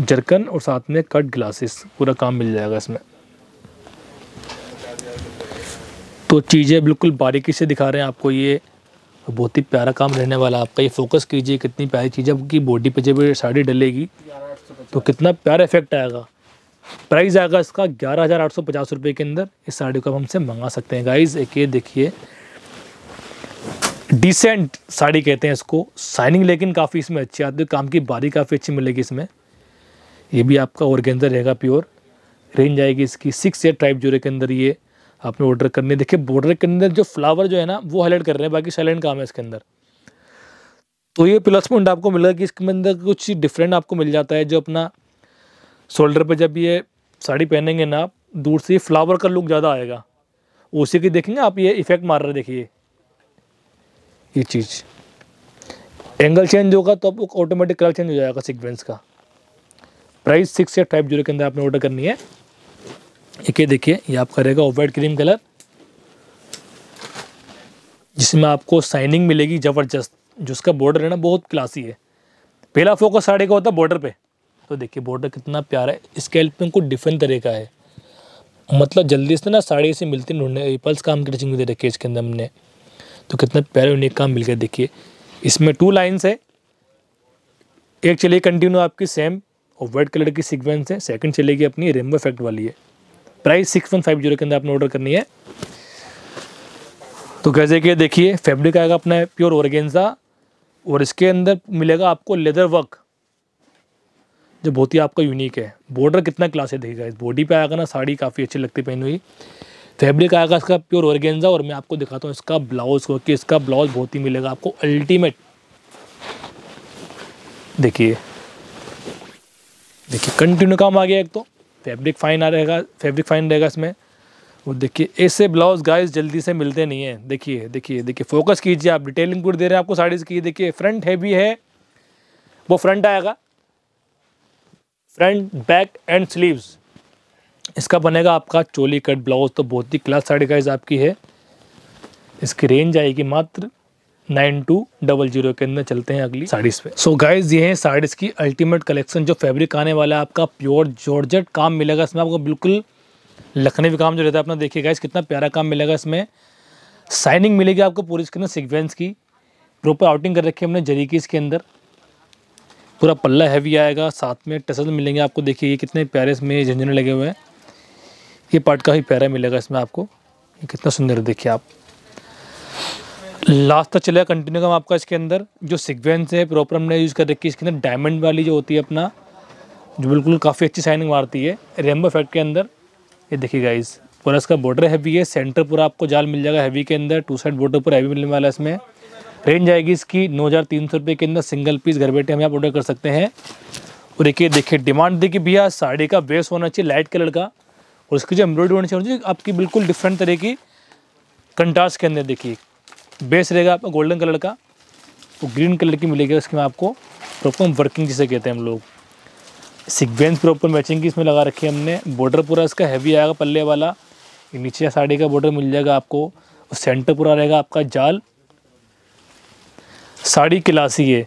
जरकन और साथ में कट ग्लासेस पूरा काम मिल जाएगा इसमें तो चीज़ें बिल्कुल बारीकी से दिखा रहे हैं आपको ये बहुत ही प्यारा काम रहने वाला आपका ये फोकस कीजिए कितनी प्यारी चीज़ है आपकी बॉडी पे जब साड़ी डलेगी तो कितना प्यारा इफेक्ट आएगा प्राइस आएगा इसका ग्यारह हज़ार आठ सौ पचास रुपये के अंदर इस साड़ी को हमसे मंगा सकते हैं गाइज एक ये देखिए डिसेंट साड़ी कहते हैं इसको साइनिंग लेकिन काफ़ी इसमें अच्छी आती है काम की बारी काफ़ी अच्छी मिलेगी इसमें ये भी आपका और के अंदर रहेगा प्योर रेंज आएगी इसकी सिक्स एयर टाइप जोरे के अंदर ये आपने ऑर्डर करनी देखिए बॉर्डर के अंदर जो फ्लावर जो है ना वो हाईलाइट कर रहे हैं बाकी साइलेंट काम है इसके अंदर तो ये प्लस पॉइंट आपको मिलेगा कि इसके अंदर कुछ डिफरेंट आपको मिल जाता है जो अपना शोल्डर पर जब ये साड़ी पहनेंगे ना आप दूर से ये फ्लावर का लुक ज़्यादा आएगा उसी की देखेंगे आप ये इफेक्ट मार रहे देखिए ये चीज़ एंगल चेंज होगा तो आपको ऑटोमेटिक कलर चेंज हो जाएगा सीक्वेंस का प्राइस सिक्स या फाइव जीरो के अंदर आपने ऑर्डर करनी है एक ये देखिए ये आपका रहेगा ऑफ वाइट क्रीम कलर जिसमें आपको साइनिंग मिलेगी ज़बरदस्त जो उसका बॉर्डर है ना बहुत क्लासी है पहला फोकस साड़ी का होता है बॉर्डर पे तो देखिए बॉर्डर कितना प्यारा है स्केल्प में कुछ डिफरेंट तरह का है मतलब जल्दी से ना साड़ी से मिलती ढूंढने पल्स काम की टचिंग दे रखी है इसके अंदर हमने तो कितना प्यारा यूनिक काम मिल गया देखिए इसमें टू लाइन्स है एक चलेगी कंटिन्यू आपकी सेम और वाइट कलर की सीक्वेंस है सेकेंड चलेगी अपनी रेमबो इफेक्ट वाली है price six one five zero के अंदर आपने ऑर्डर करनी है तो कैसे कि देखिए फैब्रिक आएगा अपना प्योर ओरगेंजा और इसके अंदर मिलेगा आपको लेदर वर्क जो बहुत ही आपका यूनिक है बॉर्डर कितना क्लास है देखेगा इस बॉडी पे आएगा ना साड़ी काफ़ी अच्छी लगती पहनी हुई फैब्रिक आएगा इसका प्योर ऑर्गेन्जा और मैं आपको दिखाता हूँ इसका ब्लाउज क्योंकि इसका ब्लाउज बहुत ही मिलेगा आपको अल्टीमेट देखिए देखिए कंटिन्यू काम आ गया एक तो फैब्रिक फाइन आ रहेगा फैब्रिक फाइन रहेगा इसमें और देखिए ऐसे ब्लाउज गाइस जल्दी से मिलते नहीं है देखिए देखिए देखिए फोकस कीजिए आप डिटेलिंग पूरी दे रहे हैं आपको साड़ीज़ की देखिए फ्रंट हैवी है वो फ्रंट आएगा फ्रंट बैक एंड स्लीव्स इसका बनेगा आपका चोली कट ब्लाउज तो बहुत ही क्लास साड़ी गाइज आपकी है इसकी रेंज आएगी मात्र नाइन टू डबल जीरो के अंदर चलते हैं अगली साड़ीस पे सो so गाइज ये है साड़ीस की अल्टीमेट कलेक्शन जो फैब्रिक आने वाला है आपका प्योर जॉर्जेट काम मिलेगा इसमें आपको बिल्कुल लखनवी काम जो रहता है अपना देखिए गाइज कितना प्यारा काम मिलेगा इसमें साइनिंग मिलेगी आपको पूरी इसके अंदर सिक्वेंस की प्रॉपर आउटिंग कर रखी है हमने जरी की इसके अंदर पूरा पल्ला हैवी आएगा साथ में टसल मिलेंगे आपको देखिए ये कितने प्यारे इसमें झंझने लगे हुए हैं ये पार्ट का ही प्यारा मिलेगा इसमें आपको ये कितना सुंदर देखिए आप लास्ट तक तो चलेगा कंटिन्यू का हम आपका इसके अंदर जो सिक्वेंस है प्रॉपर हमने यूज़ कर रखी है इसके अंदर डायमंड वाली जो होती है अपना जो बिल्कुल काफ़ी अच्छी शाइनिंग मारती है रेमबो इफेक्ट के अंदर ये देखिएगा इस पूरा इसका बॉर्डर हैवी है सेंटर पूरा आपको जाल मिल जाएगा हैवी के अंदर टू साइड बॉर्डर पूरा हैवी मिलने वाला है इसमें रेंज आएगी इसकी नौ हज़ार तीन सौ रुपये के अंदर सिंगल पीस घर बैठे हम आप ऑर्डर कर सकते हैं और देखिए देखिए डिमांड देखिए भैया साड़ी का बेस होना चाहिए लाइट कलर का और उसकी जो एम्ब्रॉयडरी होनी चाहिए आपकी बिल्कुल डिफरेंट तरह की कंटास के अंदर देखिए बेस रहेगा आपका गोल्डन कलर का वो ग्रीन कलर की मिलेगी उसके में आपको प्रॉपर वर्किंग जिसे कहते हैं हम लोग सिक्वेंस प्रॉपर मैचिंग की इसमें लगा रखी है हमने बॉर्डर पूरा इसका हैवी आएगा पल्ले वाला नीचे साड़ी का बॉर्डर मिल जाएगा आपको और सेंटर पूरा रहेगा आपका जाल साड़ी क्लासी है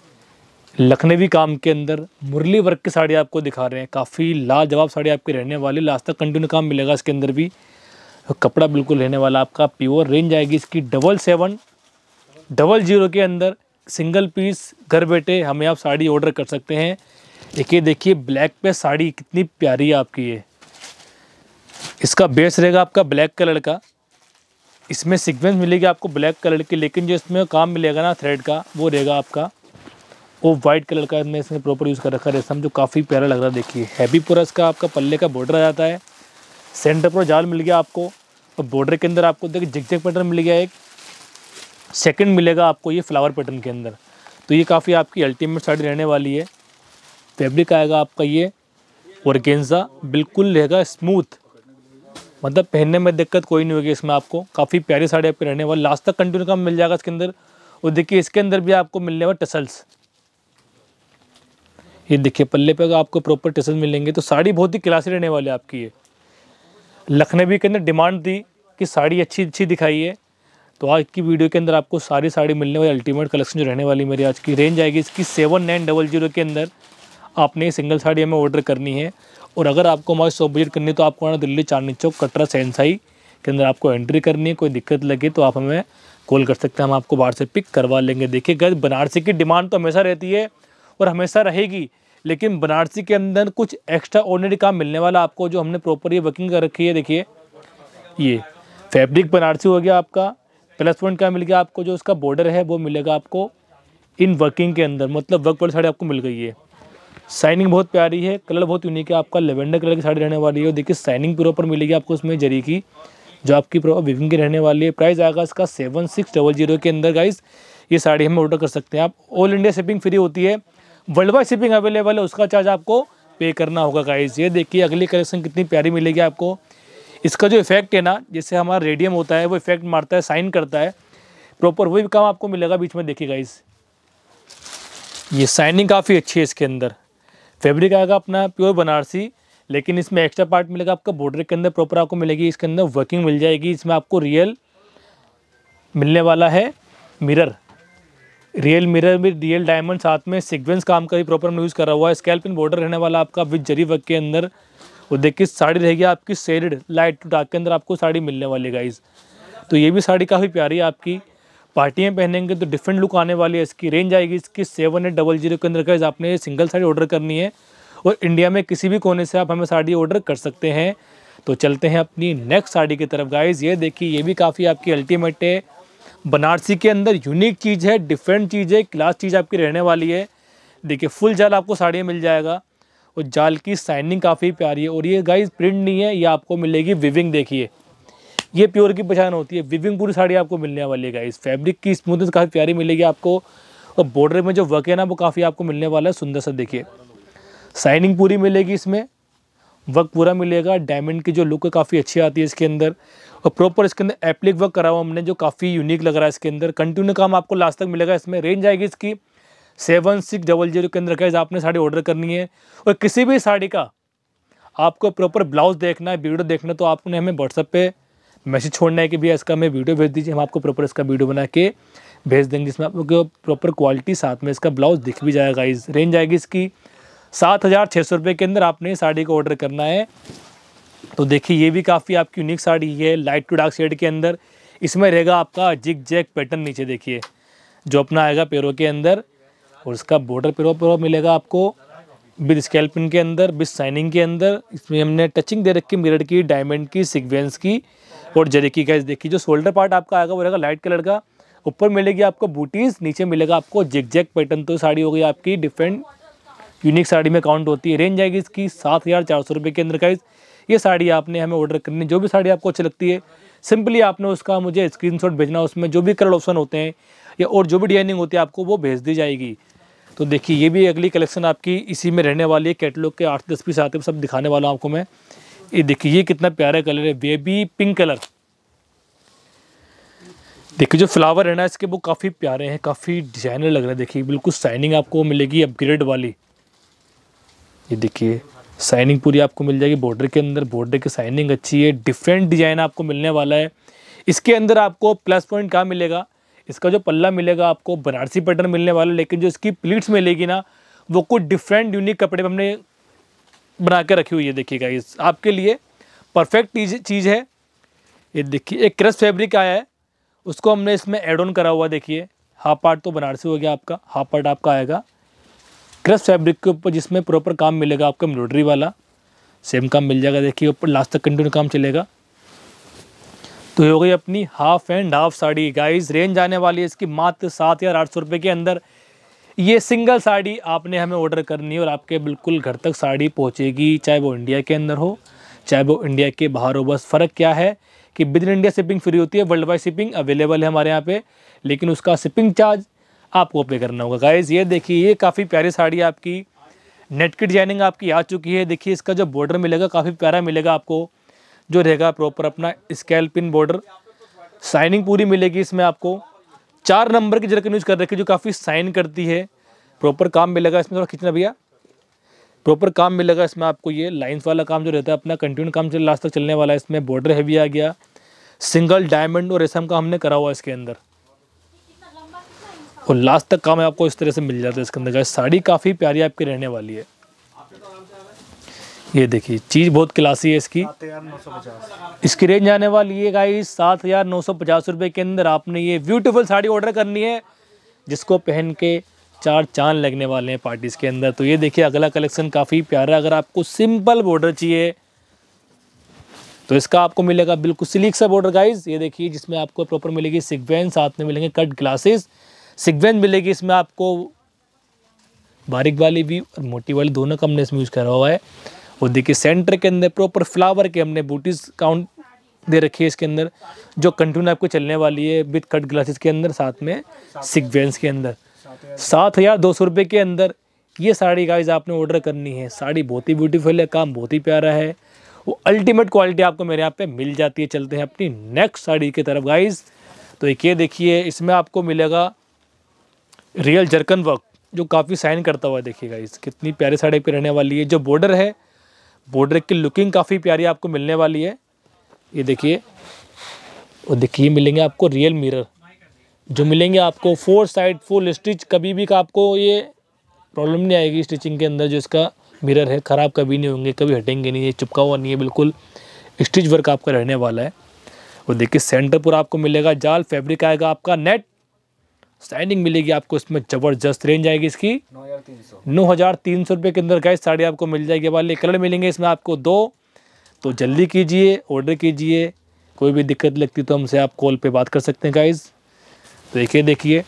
लखनवी काम के अंदर मुरली वर्क की साड़ी आपको दिखा रहे हैं काफ़ी लाजवाब साड़ी आपकी रहने वाली लास्ट तक कंटिन्यू काम मिलेगा इसके अंदर भी कपड़ा बिल्कुल रहने वाला आपका प्योर रेंज आएगी इसकी डबल सेवन डबल जीरो के अंदर सिंगल पीस घर बैठे हमें आप साड़ी ऑर्डर कर सकते हैं एक ये देखिए ब्लैक पे साड़ी कितनी प्यारी है आपकी ये इसका बेस रहेगा आपका ब्लैक कलर का इसमें सिक्वेंस मिलेगी आपको ब्लैक कलर की लेकिन जो इसमें काम मिलेगा ना थ्रेड का वो रहेगा आपका वो वाइट कलर का मैंने इसमें प्रॉपर यूज़ कर रखा है रेशम जो काफ़ी प्यारा लग रहा है देखिए हैवी पूरा इसका आपका पल्ले का बॉर्डर आ जाता है सेंटर पर जाल मिल गया आपको और बॉर्डर के अंदर आपको देखिए झिकझक पैटर्न मिल गया एक सेकंड मिलेगा आपको ये फ्लावर पैटर्न के अंदर तो ये काफ़ी आपकी अल्टीमेट साड़ी रहने वाली है फैब्रिक आएगा आपका ये औरगेंजा बिल्कुल रहेगा स्मूथ मतलब पहनने में दिक्कत कोई नहीं होगी इसमें आपको काफ़ी प्यारी साड़ी आपकी रहने वाली लास्ट तक कंटिन्यू काम मिल जाएगा इसके अंदर और देखिए इसके अंदर भी आपको मिलने वाले टसल्स ये देखिए पल्ले पे आपको प्रॉपर टसल्स मिलेंगे तो साड़ी बहुत ही क्लासी रहने वाली है आपकी ये लखनवी के अंदर डिमांड थी कि साड़ी अच्छी अच्छी दिखाई है तो आज की वीडियो के अंदर आपको सारी साड़ी मिलने वाली अल्टीमेट कलेक्शन जो रहने वाली मेरी आज की रेंज आएगी इसकी सेवन नाइन डबल जीरो के अंदर आपने सिंगल साड़ी हमें ऑर्डर करनी है और अगर आपको हमारी शॉप विजिट करनी है तो आपको आना दिल्ली चांदनी चौक कटरा सैनसाई के अंदर आपको एंट्री करनी है कोई दिक्कत लगे तो आप हमें कॉल कर सकते हैं हम आपको बाहर से पिक करवा लेंगे देखिए गज बनारसी की डिमांड तो हमेशा रहती है और हमेशा रहेगी लेकिन बनारसी के अंदर कुछ एक्स्ट्रा ऑर्डनरी काम मिलने वाला आपको जो हमने प्रॉपर ये वर्किंग कर रखी है देखिए ये फैब्रिक बनारसी हो गया आपका प्लस पॉइंट क्या मिल गया आपको जो उसका बॉर्डर है वो मिलेगा आपको इन वर्किंग के अंदर मतलब वर्क वाली साड़ी आपको मिल गई है साइनिंग बहुत प्यारी है कलर बहुत यूनिक है आपका लेवेंडर कलर की साड़ी रहने वाली है और देखिए साइनिंग प्रॉपर मिलेगी आपको उसमें जरी की जो आपकी प्रॉपर विविंग की रहने वाली है प्राइस आएगा इसका सेवन सिक्स डबल जीरो के अंदर गाइस ये साड़ी हमें ऑर्डर कर सकते हैं आप ऑल इंडिया शिपिंग फ्री होती है वर्ल्ड वाइड शिपिंग अवेलेबल है उसका चार्ज आपको पे करना होगा गाइज़ ये देखिए अगली कलेक्शन कितनी प्यारी मिलेगी आपको इसका जो इफेक्ट है ना जैसे हमारा रेडियम होता है वो इफेक्ट मारता है साइन करता है प्रॉपर वही काम आपको मिलेगा बीच में देखिएगा इस ये साइनिंग काफ़ी अच्छी है इसके अंदर फैब्रिक आएगा अपना प्योर बनारसी लेकिन इसमें एक्स्ट्रा पार्ट मिलेगा आपका बॉर्डर के अंदर प्रॉपर आपको मिलेगी इसके अंदर वर्किंग मिल जाएगी इसमें आपको रियल मिलने वाला है मिरर रियल मिरर में रियल डायमंड साथ में सीक्वेंस काम का भी प्रॉपर यूज़ करा हुआ है स्कैल्प बॉर्डर रहने वाला आपका विद जरी वर्क के अंदर और देखिए साड़ी रहेगी आपकी सेडेड लाइट टू डार्क के अंदर आपको साड़ी मिलने वाली गाइज तो ये भी साड़ी काफ़ी प्यारी है आपकी पार्टी में पहनेंगे तो डिफरेंट लुक आने वाली है इसकी रेंज आएगी इसकी सेवन एट डबल जीरो के अंदर गाइज आपने ये सिंगल साड़ी ऑर्डर करनी है और इंडिया में किसी भी कोने से आप हमें साड़ी ऑर्डर कर सकते हैं तो चलते हैं अपनी नेक्स्ट साड़ी की तरफ गाइज ये देखिए ये भी काफ़ी आपकी अल्टीमेट है बनारसी के अंदर यूनिक चीज़ है डिफरेंट चीज़ है क्लास चीज़ आपकी रहने वाली है देखिए फुल जाल आपको साड़ियाँ मिल जाएगा और जाल की साइनिंग काफ़ी प्यारी है और ये गाइस प्रिंट नहीं है ये आपको मिलेगी विविंग देखिए ये प्योर की पहचान होती है विविंग पूरी साड़ी आपको मिलने वाली है गाइस फैब्रिक की स्मूथनेस काफ़ी प्यारी मिलेगी आपको और बॉर्डर में जो वर्क है ना वो काफ़ी आपको मिलने वाला है सुंदर सा देखिए साइनिंग पूरी मिलेगी इसमें वर्क पूरा मिलेगा डायमंड की जो लुक है काफ़ी अच्छी आती है इसके अंदर और प्रॉपर इसके अंदर एप्लिक वर्क करा हुआ हमने जो काफ़ी यूनिक लग रहा है इसके अंदर कंटिन्यू काम आपको लास्ट तक मिलेगा इसमें रेंज आएगी इसकी सेवन सिक्स डबल जीरो के अंदर गाइज आपने साड़ी ऑर्डर करनी है और किसी भी साड़ी का आपको प्रॉपर ब्लाउज देखना है वीडियो देखना तो आपने हमें व्हाट्सअप पे मैसेज छोड़ना है कि भैया इसका हमें वीडियो भेज दीजिए हम आपको प्रॉपर इसका वीडियो बना के भेज देंगे जिसमें आपको प्रॉपर क्वालिटी साथ में इसका ब्लाउज दिख भी जाएगा इस रेंज आएगी इसकी सात हज़ार छः सौ रुपये के अंदर आपने साड़ी को ऑर्डर करना है तो देखिए ये भी काफ़ी आपकी यूनिक साड़ी है लाइट टू डार्क शेड के अंदर इसमें रहेगा आपका जिग जैक पैटर्न नीचे देखिए जो अपना आएगा पैरों के अंदर और इसका बॉर्डर पेरो पेरो मिलेगा आपको विद स्केल्पिंग के अंदर विद साइनिंग के अंदर इसमें हमने टचिंग दे रखी मिरर की डायमंड की सिक्वेंस की और जरे की गैस देखिए जो शोल्डर पार्ट आपका आएगा वो रहेगा लाइट कलर का ऊपर मिलेगी आपको बूटीज नीचे मिलेगा आपको जिग जेक पैटर्न तो साड़ी हो गई आपकी डिफरेंट यूनिक साड़ी में काउंट होती है रेंज आएगी इसकी सात हज़ार चार सौ रुपये के अंदर का ये साड़ी आपने हमें ऑर्डर करनी जो भी साड़ी आपको अच्छी लगती है सिंपली आपने उसका मुझे स्क्रीनशॉट भेजना उसमें जो भी कलर ऑप्शन होते हैं या और जो भी डिजाइनिंग होती है आपको वो भेज दी जाएगी तो देखिए ये भी अगली कलेक्शन आपकी इसी में रहने वाली है कैटलॉग के आठ दस पीस आते हैं सब दिखाने वाला हूँ आपको मैं ये देखिए ये कितना प्यारा कलर है बेबी पिंक कलर देखिए जो फ्लावर है ना इसके वो काफ़ी प्यारे हैं काफ़ी डिजाइनर लग रहे हैं देखिए बिल्कुल साइनिंग आपको मिलेगी अपग्रेड वाली ये देखिए साइनिंग पूरी आपको मिल जाएगी बॉर्डर के अंदर बॉर्डर की साइनिंग अच्छी है डिफरेंट डिजाइन आपको मिलने वाला है इसके अंदर आपको प्लस पॉइंट कहाँ मिलेगा इसका जो पल्ला मिलेगा आपको बनारसी पैटर्न मिलने वाला लेकिन जो इसकी प्लीट्स मिलेगी ना वो कुछ डिफरेंट यूनिक कपड़े में हमने बना के रखी हुई है देखिएगा इस आपके लिए परफेक्ट चीज़ है ये देखिए एक क्रस फैब्रिक आया है उसको हमने इसमें एड ऑन करा हुआ देखिए हाफ पार्ट तो बनारसी हो गया आपका हाफ पार्ट आपका आएगा क्रस फैब्रिक के ऊपर जिसमें प्रॉपर काम मिलेगा आपका एम्ब्रॉयडरी वाला सेम काम मिल जाएगा देखिए ऊपर लास्ट तक कंटिन्यू काम चलेगा तो ये हो गई अपनी half and half sari guys range आने वाली है इसकी मात्र सात हज़ार आठ सौ रुपये के अंदर ये सिंगल साड़ी आपने हमें ऑर्डर करनी है और आपके बिल्कुल घर तक साड़ी पहुँचेगी चाहे वो इंडिया के अंदर हो चाहे वो इंडिया के बाहर हो बस फ़र्क क्या है कि within India shipping free होती है वर्ल्ड वाइड शिपिंग अवेलेबल है हमारे यहाँ पे लेकिन उसका शिपिंग चार्ज आपको पे करना होगा गाइज़ ये देखिए ये काफ़ी प्यारी साड़ी आपकी नेट की डिजाइनिंग आपकी आ चुकी है देखिए इसका जो बॉर्डर मिलेगा काफ़ी प्यारा मिलेगा आपको जो रहेगा प्रॉपर अपना स्केल पिन बॉर्डर साइनिंग पूरी मिलेगी इसमें आपको चार नंबर की जरकन यूज़ कर रखी है जो काफ़ी साइन करती है प्रॉपर काम मिलेगा इसमें थोड़ा खींचना भैया प्रॉपर काम मिलेगा इसमें आपको ये लाइन्स वाला काम जो रहता है अपना कंटिन्यू काम चल लास्ट तक चलने वाला है इसमें बॉर्डर हैवी आ गया सिंगल डायमंड और रेशम का हमने करा हुआ इसके अंदर और लास्ट तक काम आपको इस तरह से मिल जाता है इसके अंदर साड़ी काफ़ी प्यारी आपकी रहने वाली है ये देखिए चीज़ बहुत क्लासी है इसकी इसकी रेंज आने वाली है गाई सात हज़ार नौ सौ पचास रुपये के अंदर आपने ये ब्यूटीफुल साड़ी ऑर्डर करनी है जिसको पहन के चार चांद लगने वाले हैं पार्टीज़ के अंदर तो ये देखिए अगला कलेक्शन काफ़ी प्यारा है अगर आपको सिंपल बॉर्डर चाहिए तो इसका आपको मिलेगा बिल्कुल सिलीक सा बॉर्डर गाइज ये देखिए जिसमें आपको प्रॉपर मिलेगी सिकवेंस साथ में मिलेंगे कट ग्लासेस सिकवेंस मिलेगी इसमें आपको बारीक वाली भी और मोटी वाली दोनों कंपनी इसमें यूज़ करा हुआ है वो देखिए सेंटर के अंदर प्रॉपर फ्लावर के हमने बूटीज काउंट दे रखी है इसके अंदर जो कंटिन्यू आपको चलने वाली है विथ कट ग्लासेस के अंदर साथ में सिक्वेंस के अंदर सात हज़ार दो सौ रुपये के अंदर ये साड़ी गाइज आपने ऑर्डर करनी है साड़ी बहुत ही ब्यूटीफुल है काम बहुत ही प्यारा है वो अल्टीमेट क्वालिटी आपको मेरे यहाँ पे मिल जाती है चलते हैं अपनी नेक्स्ट साड़ी की तरफ गाइज तो एक ये देखिए इसमें आपको मिलेगा रियल जर्कन वर्क जो काफ़ी साइन करता हुआ देखिए गाइज कितनी प्यारी साड़ी पर रहने वाली है जो बॉर्डर है बॉर्डर की लुकिंग काफ़ी प्यारी आपको मिलने वाली है ये देखिए और देखिए मिलेंगे आपको रियल मिरर जो मिलेंगे आपको फोर साइड फुल स्टिच कभी भी आपको ये प्रॉब्लम नहीं आएगी स्टिचिंग के अंदर जो इसका मिरर है ख़राब कभी नहीं होंगे कभी हटेंगे नहीं ये चिपका हुआ नहीं है बिल्कुल स्टिच वर्क आपका रहने वाला है और देखिए सेंटर पूरा आपको मिलेगा जाल फैब्रिक आएगा आपका नेट स्टैंडिंग मिलेगी आपको इसमें ज़बरदस्त रेंज आएगी इसकी नौ हज़ार तीन सौ रुपये के अंदर गाइस साड़ी आपको मिल जाएगी वाले कलर मिलेंगे इसमें आपको दो तो जल्दी कीजिए ऑर्डर कीजिए कोई भी दिक्कत लगती तो हमसे आप कॉल पे बात कर सकते हैं गाइज़ देखिए तो देखिए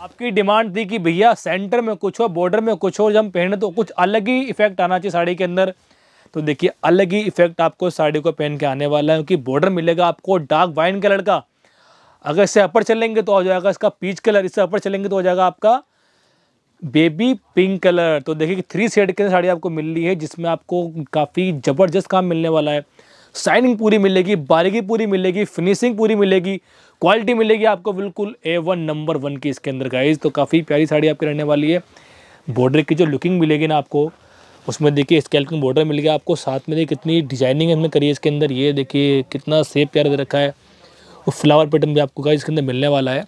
आपकी डिमांड थी कि भैया सेंटर में कुछ हो बॉर्डर में कुछ हो जब हम पहने तो कुछ अलग ही इफेक्ट आना चाहिए साड़ी के अंदर तो देखिए अलग ही इफेक्ट आपको साड़ी को पहन के आने वाला है क्योंकि बॉर्डर मिलेगा आपको डार्क वाइन कलर का अगर इससे अपर चलेंगे तो हो जाएगा इसका पीच कलर इससे अपर चलेंगे तो हो जाएगा आपका बेबी पिंक कलर तो देखिए कि थ्री सेट के साड़ी आपको मिल रही है जिसमें आपको काफ़ी ज़बरदस्त काम मिलने वाला है शाइनिंग पूरी मिलेगी बारीकी पूरी मिलेगी फिनिशिंग पूरी मिलेगी क्वालिटी मिलेगी आपको बिल्कुल ए वन नंबर वन की इसके अंदर गाइज तो काफ़ी प्यारी साड़ी आपकी रहने वाली है बॉर्डर की जो लुकिंग मिलेगी ना आपको उसमें देखिए स्केल्किंग बॉर्डर मिल गया आपको साथ में देखिए कितनी डिजाइनिंग हमने करी है इसके अंदर ये देखिए कितना सेप प्यार दे रखा है और फ्लावर पैटर्न भी आपको गाइस इसके अंदर मिलने वाला है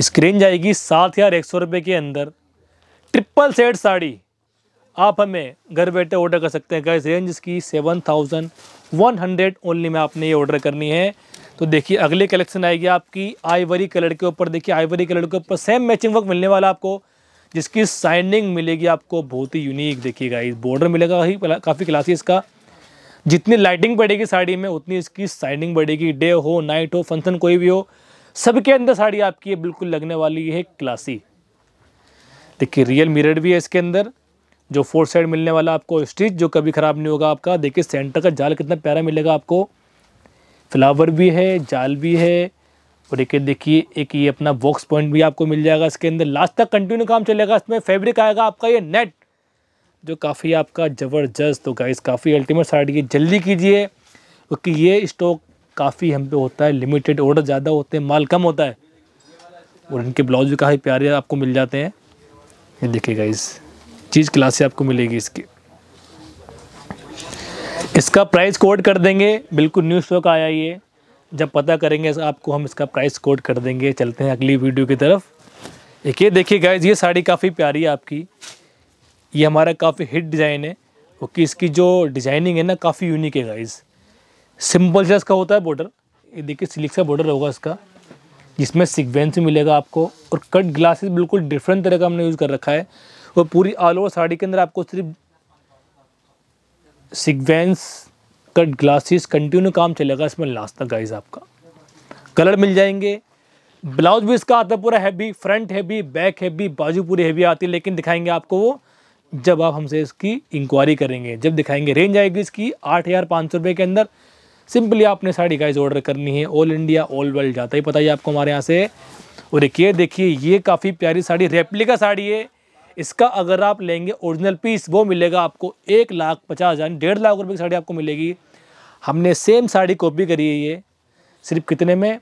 स्क्रीन जाएगी सात हज़ार एक सौ रुपये के अंदर ट्रिपल सेट साड़ी आप हमें घर बैठे ऑर्डर कर सकते हैं गाइस रेंज इसकी seven thousand one hundred only में आपने ये ऑर्डर करनी है तो देखिए अगले कलेक्शन आएगी आपकी आईवरी कलर के ऊपर देखिए आईवरी कलर के ऊपर सेम मैचिंग वर्क मिलने वाला आपको जिसकी साइनिंग मिलेगी आपको बहुत ही यूनिक देखिएगा इस बॉर्डर मिलेगा ही काफ़ी क्लासी इसका जितनी लाइटिंग बढ़ेगी साड़ी में उतनी इसकी शाइनिंग बढ़ेगी डे हो नाइट हो फंक्शन कोई भी हो सबके अंदर साड़ी आपकी ये बिल्कुल लगने वाली है क्लासी देखिए रियल मिरर भी है इसके अंदर जो फोर साइड मिलने वाला आपको स्टिच जो कभी ख़राब नहीं होगा आपका देखिए सेंटर का जाल कितना प्यारा मिलेगा आपको फ्लावर भी है जाल भी है और एक देखिए एक ये अपना बॉक्स पॉइंट भी आपको मिल जाएगा इसके अंदर लास्ट तक कंटिन्यू काम चलेगा इसमें फैब्रिक आएगा आपका ये नेट जो काफ़ी आपका ज़बरदस्त तो गाइस काफ़ी अल्टीमेट साइड ये जल्दी कीजिए क्योंकि ये स्टॉक काफ़ी हम पे होता है लिमिटेड ऑर्डर ज़्यादा होते हैं माल कम होता है और इनके ब्लाउज भी काफ़ी प्यारे आपको मिल जाते हैं ये देखिए गाइस चीज़ क्लासे आपको मिलेगी इसकी इसका प्राइस कोड कर देंगे बिल्कुल न्यू स्टॉक आया ये जब पता करेंगे आपको हम इसका प्राइस कोड कर देंगे चलते हैं अगली वीडियो की तरफ एक ये देखिए गाइज ये साड़ी काफ़ी प्यारी है आपकी ये हमारा काफ़ी हिट डिज़ाइन है क्योंकि इसकी जो डिज़ाइनिंग है ना काफ़ी यूनिक है गाइज़ सिंपल सा इसका होता है बॉर्डर ये देखिए सिलिक सा बॉर्डर होगा इसका जिसमें सिक्वेंस मिलेगा आपको और कट ग्लासेस बिल्कुल डिफरेंट तरह का हमने यूज़ कर रखा है और पूरी ऑल ओवर साड़ी के अंदर आपको सिर्फ सिक्वेंस कट ग्लासेस कंटिन्यू काम चलेगा इसमें लास्ट तक गाइज आपका कलर मिल जाएंगे ब्लाउज भी इसका आता है पूरा heavy front heavy back heavy बाजू पूरी हैवी आती है लेकिन दिखाएंगे आपको वो जब आप हमसे इसकी इंक्वायरी करेंगे जब दिखाएंगे रेंज आएगी इसकी आठ हज़ार पाँच सौ रुपये के अंदर सिंपली आपने साड़ी गाइज ऑर्डर करनी है ऑल इंडिया ऑल वर्ल्ड जाता ही पता ही आपको हमारे यहाँ से और एक ये देखिए ये काफ़ी प्यारी साड़ी रेप्लिका साड़ी है इसका अगर आप लेंगे ओरिजिनल पीस वो मिलेगा आपको एक लाख पचास हज़ार डेढ़ लाख रुपये की साड़ी आपको मिलेगी हमने सेम साड़ी कॉपी करी है ये सिर्फ कितने में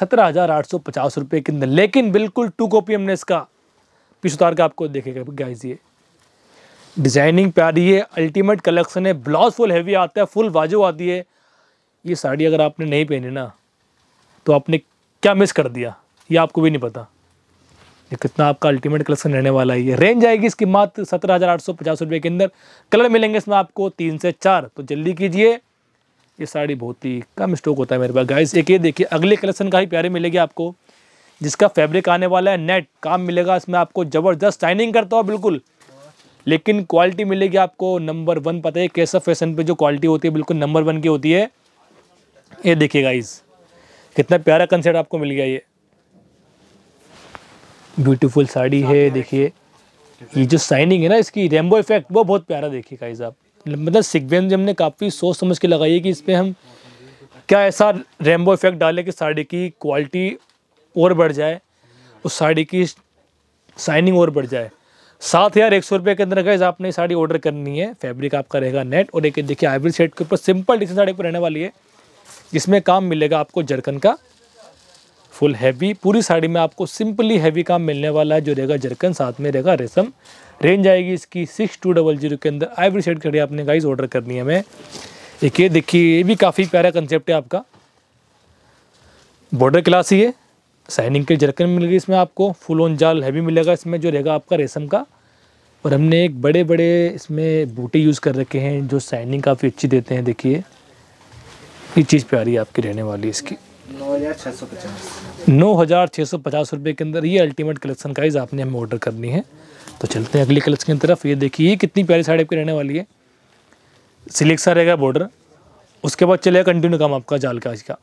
सत्रह हज़ार आठ सौ पचास रुपये के अंदर लेकिन बिल्कुल टू कॉपी हमने इसका पीस उतार के आपको देखेगा गाइज ये डिज़ाइनिंग प्यारी है अल्टीमेट कलेक्शन है ब्लाउज फुल हैवी आता है फुल बाजू आती है ये साड़ी अगर आपने नहीं पहनी ना तो आपने क्या मिस कर दिया ये आपको भी नहीं पता ये कितना आपका अल्टीमेट कलेक्शन रहने वाला है ये रेंज आएगी इसकी मात्र सत्रह हज़ार आठ सौ पचास रुपये के अंदर कलर मिलेंगे इसमें आपको तीन से चार तो जल्दी कीजिए ये साड़ी बहुत ही कम स्टॉक होता है मेरे पास गाइस एक ये देखिए अगले कलेक्शन का ही प्यारे मिलेगी आपको जिसका फैब्रिक आने वाला है नेट काम मिलेगा इसमें आपको ज़बरदस्त शाइनिंग करता हो बिल्कुल लेकिन क्वालिटी मिलेगी आपको नंबर वन पता है कैसा फैशन पे जो क्वालिटी होती है बिल्कुल नंबर वन की होती है ये देखिए गाइज कितना प्यारा कंसेप्ट आपको मिल गया ये ब्यूटीफुल साड़ी है देखिए ये जो साइनिंग है ना इसकी रेमबो इफेक्ट वो बहुत प्यारा देखिए गाइज आप मतलब सिक्वेंस हमने काफ़ी सोच समझ के लगाई है कि इस पर हम क्या ऐसा रेमबो इफेक्ट डालें कि साड़ी की क्वालिटी और बढ़ जाए उस साड़ी की साइनिंग और बढ़ जाए सात हज़ार एक सौ रुपये के अंदर गए आपने साड़ी ऑर्डर करनी है फैब्रिक आपका रहेगा नेट और एक देखिए आइब्रिड सेट के ऊपर सिंपल डिजाइन साड़ी पर रहने वाली है जिसमें काम मिलेगा आपको जरकन का फुल हैवी पूरी साड़ी में आपको सिंपली हैवी काम मिलने वाला है जो रहेगा जरकन साथ में रहेगा रेशम रेंज आएगी इसकी सिक्स टू डबल जीरो के अंदर आइब्रिड सेट खड़ी आपने गाइज ऑर्डर करनी है हमें देखिए देखिए ये भी काफ़ी प्यारा कंसेप्ट है आपका बॉर्डर क्लास ही है साइनिंग के जरकन मिलेगी इसमें आपको फुल ऑन जाल हैवी मिलेगा इसमें जो रहेगा आपका रेशम का और हमने एक बड़े बड़े इसमें बूटे यूज़ कर रखे हैं जो साइनिंग काफ़ी अच्छी देते हैं देखिए ये चीज़ प्यारी आपकी रहने वाली इसकी नौ हज़ार छः सौ पचास रुपये के अंदर ये अल्टीमेट कलेक्शन का आपने हमें ऑर्डर करनी है तो चलते हैं अगली कलेक्शन की तरफ ये देखिए ये कितनी प्यारी साड़ी आपकी रहने वाली है सिलेक्सा रहेगा बॉर्डर उसके बाद चलेगा कंटिन्यू काम आपका जाल का आज का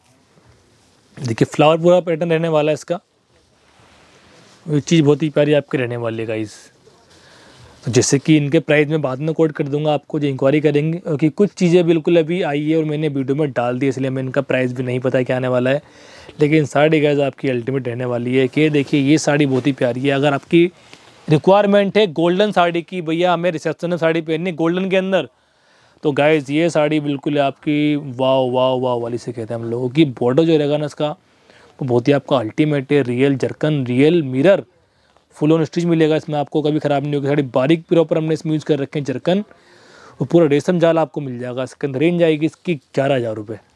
देखिए फ्लावर पूरा पैटर्न रहने वाला है इसका ये चीज़ बहुत ही प्यारी आपके रहने वाली है गाइस तो जैसे कि इनके प्राइस में बाद में कोट कर दूंगा आपको जो इंक्वायरी करेंगे कि कुछ चीज़ें बिल्कुल अभी आई है और मैंने वीडियो में डाल दी इसलिए मैं इनका प्राइस भी नहीं पता क्या आने वाला है लेकिन साड़ी गाइज आपकी अल्टीमेट रहने वाली है कि देखिए ये साड़ी बहुत ही प्यारी है अगर आपकी रिक्वायरमेंट है गोल्डन साड़ी की भैया हमें रिसेप्शन में साड़ी पहननी गोल्डन के अंदर तो गाइज़ ये साड़ी बिल्कुल आपकी वाह वाह वाह वाली से कहते हैं हम लोगों की बॉर्डर जो रहेगा ना इसका वो बहुत ही आपका अल्टीमेट है real zircon real mirror full on stitch मिलेगा इसमें आपको कभी ख़राब नहीं होगी साड़ी बारीक प्रॉपर हमने इसमें यूज़ कर रखे हैं जरकन और पूरा रेशम जाल आपको मिल जाएगा इसके अंदर रेंज आएगी इसकी ग्यारह हज़ार रुपये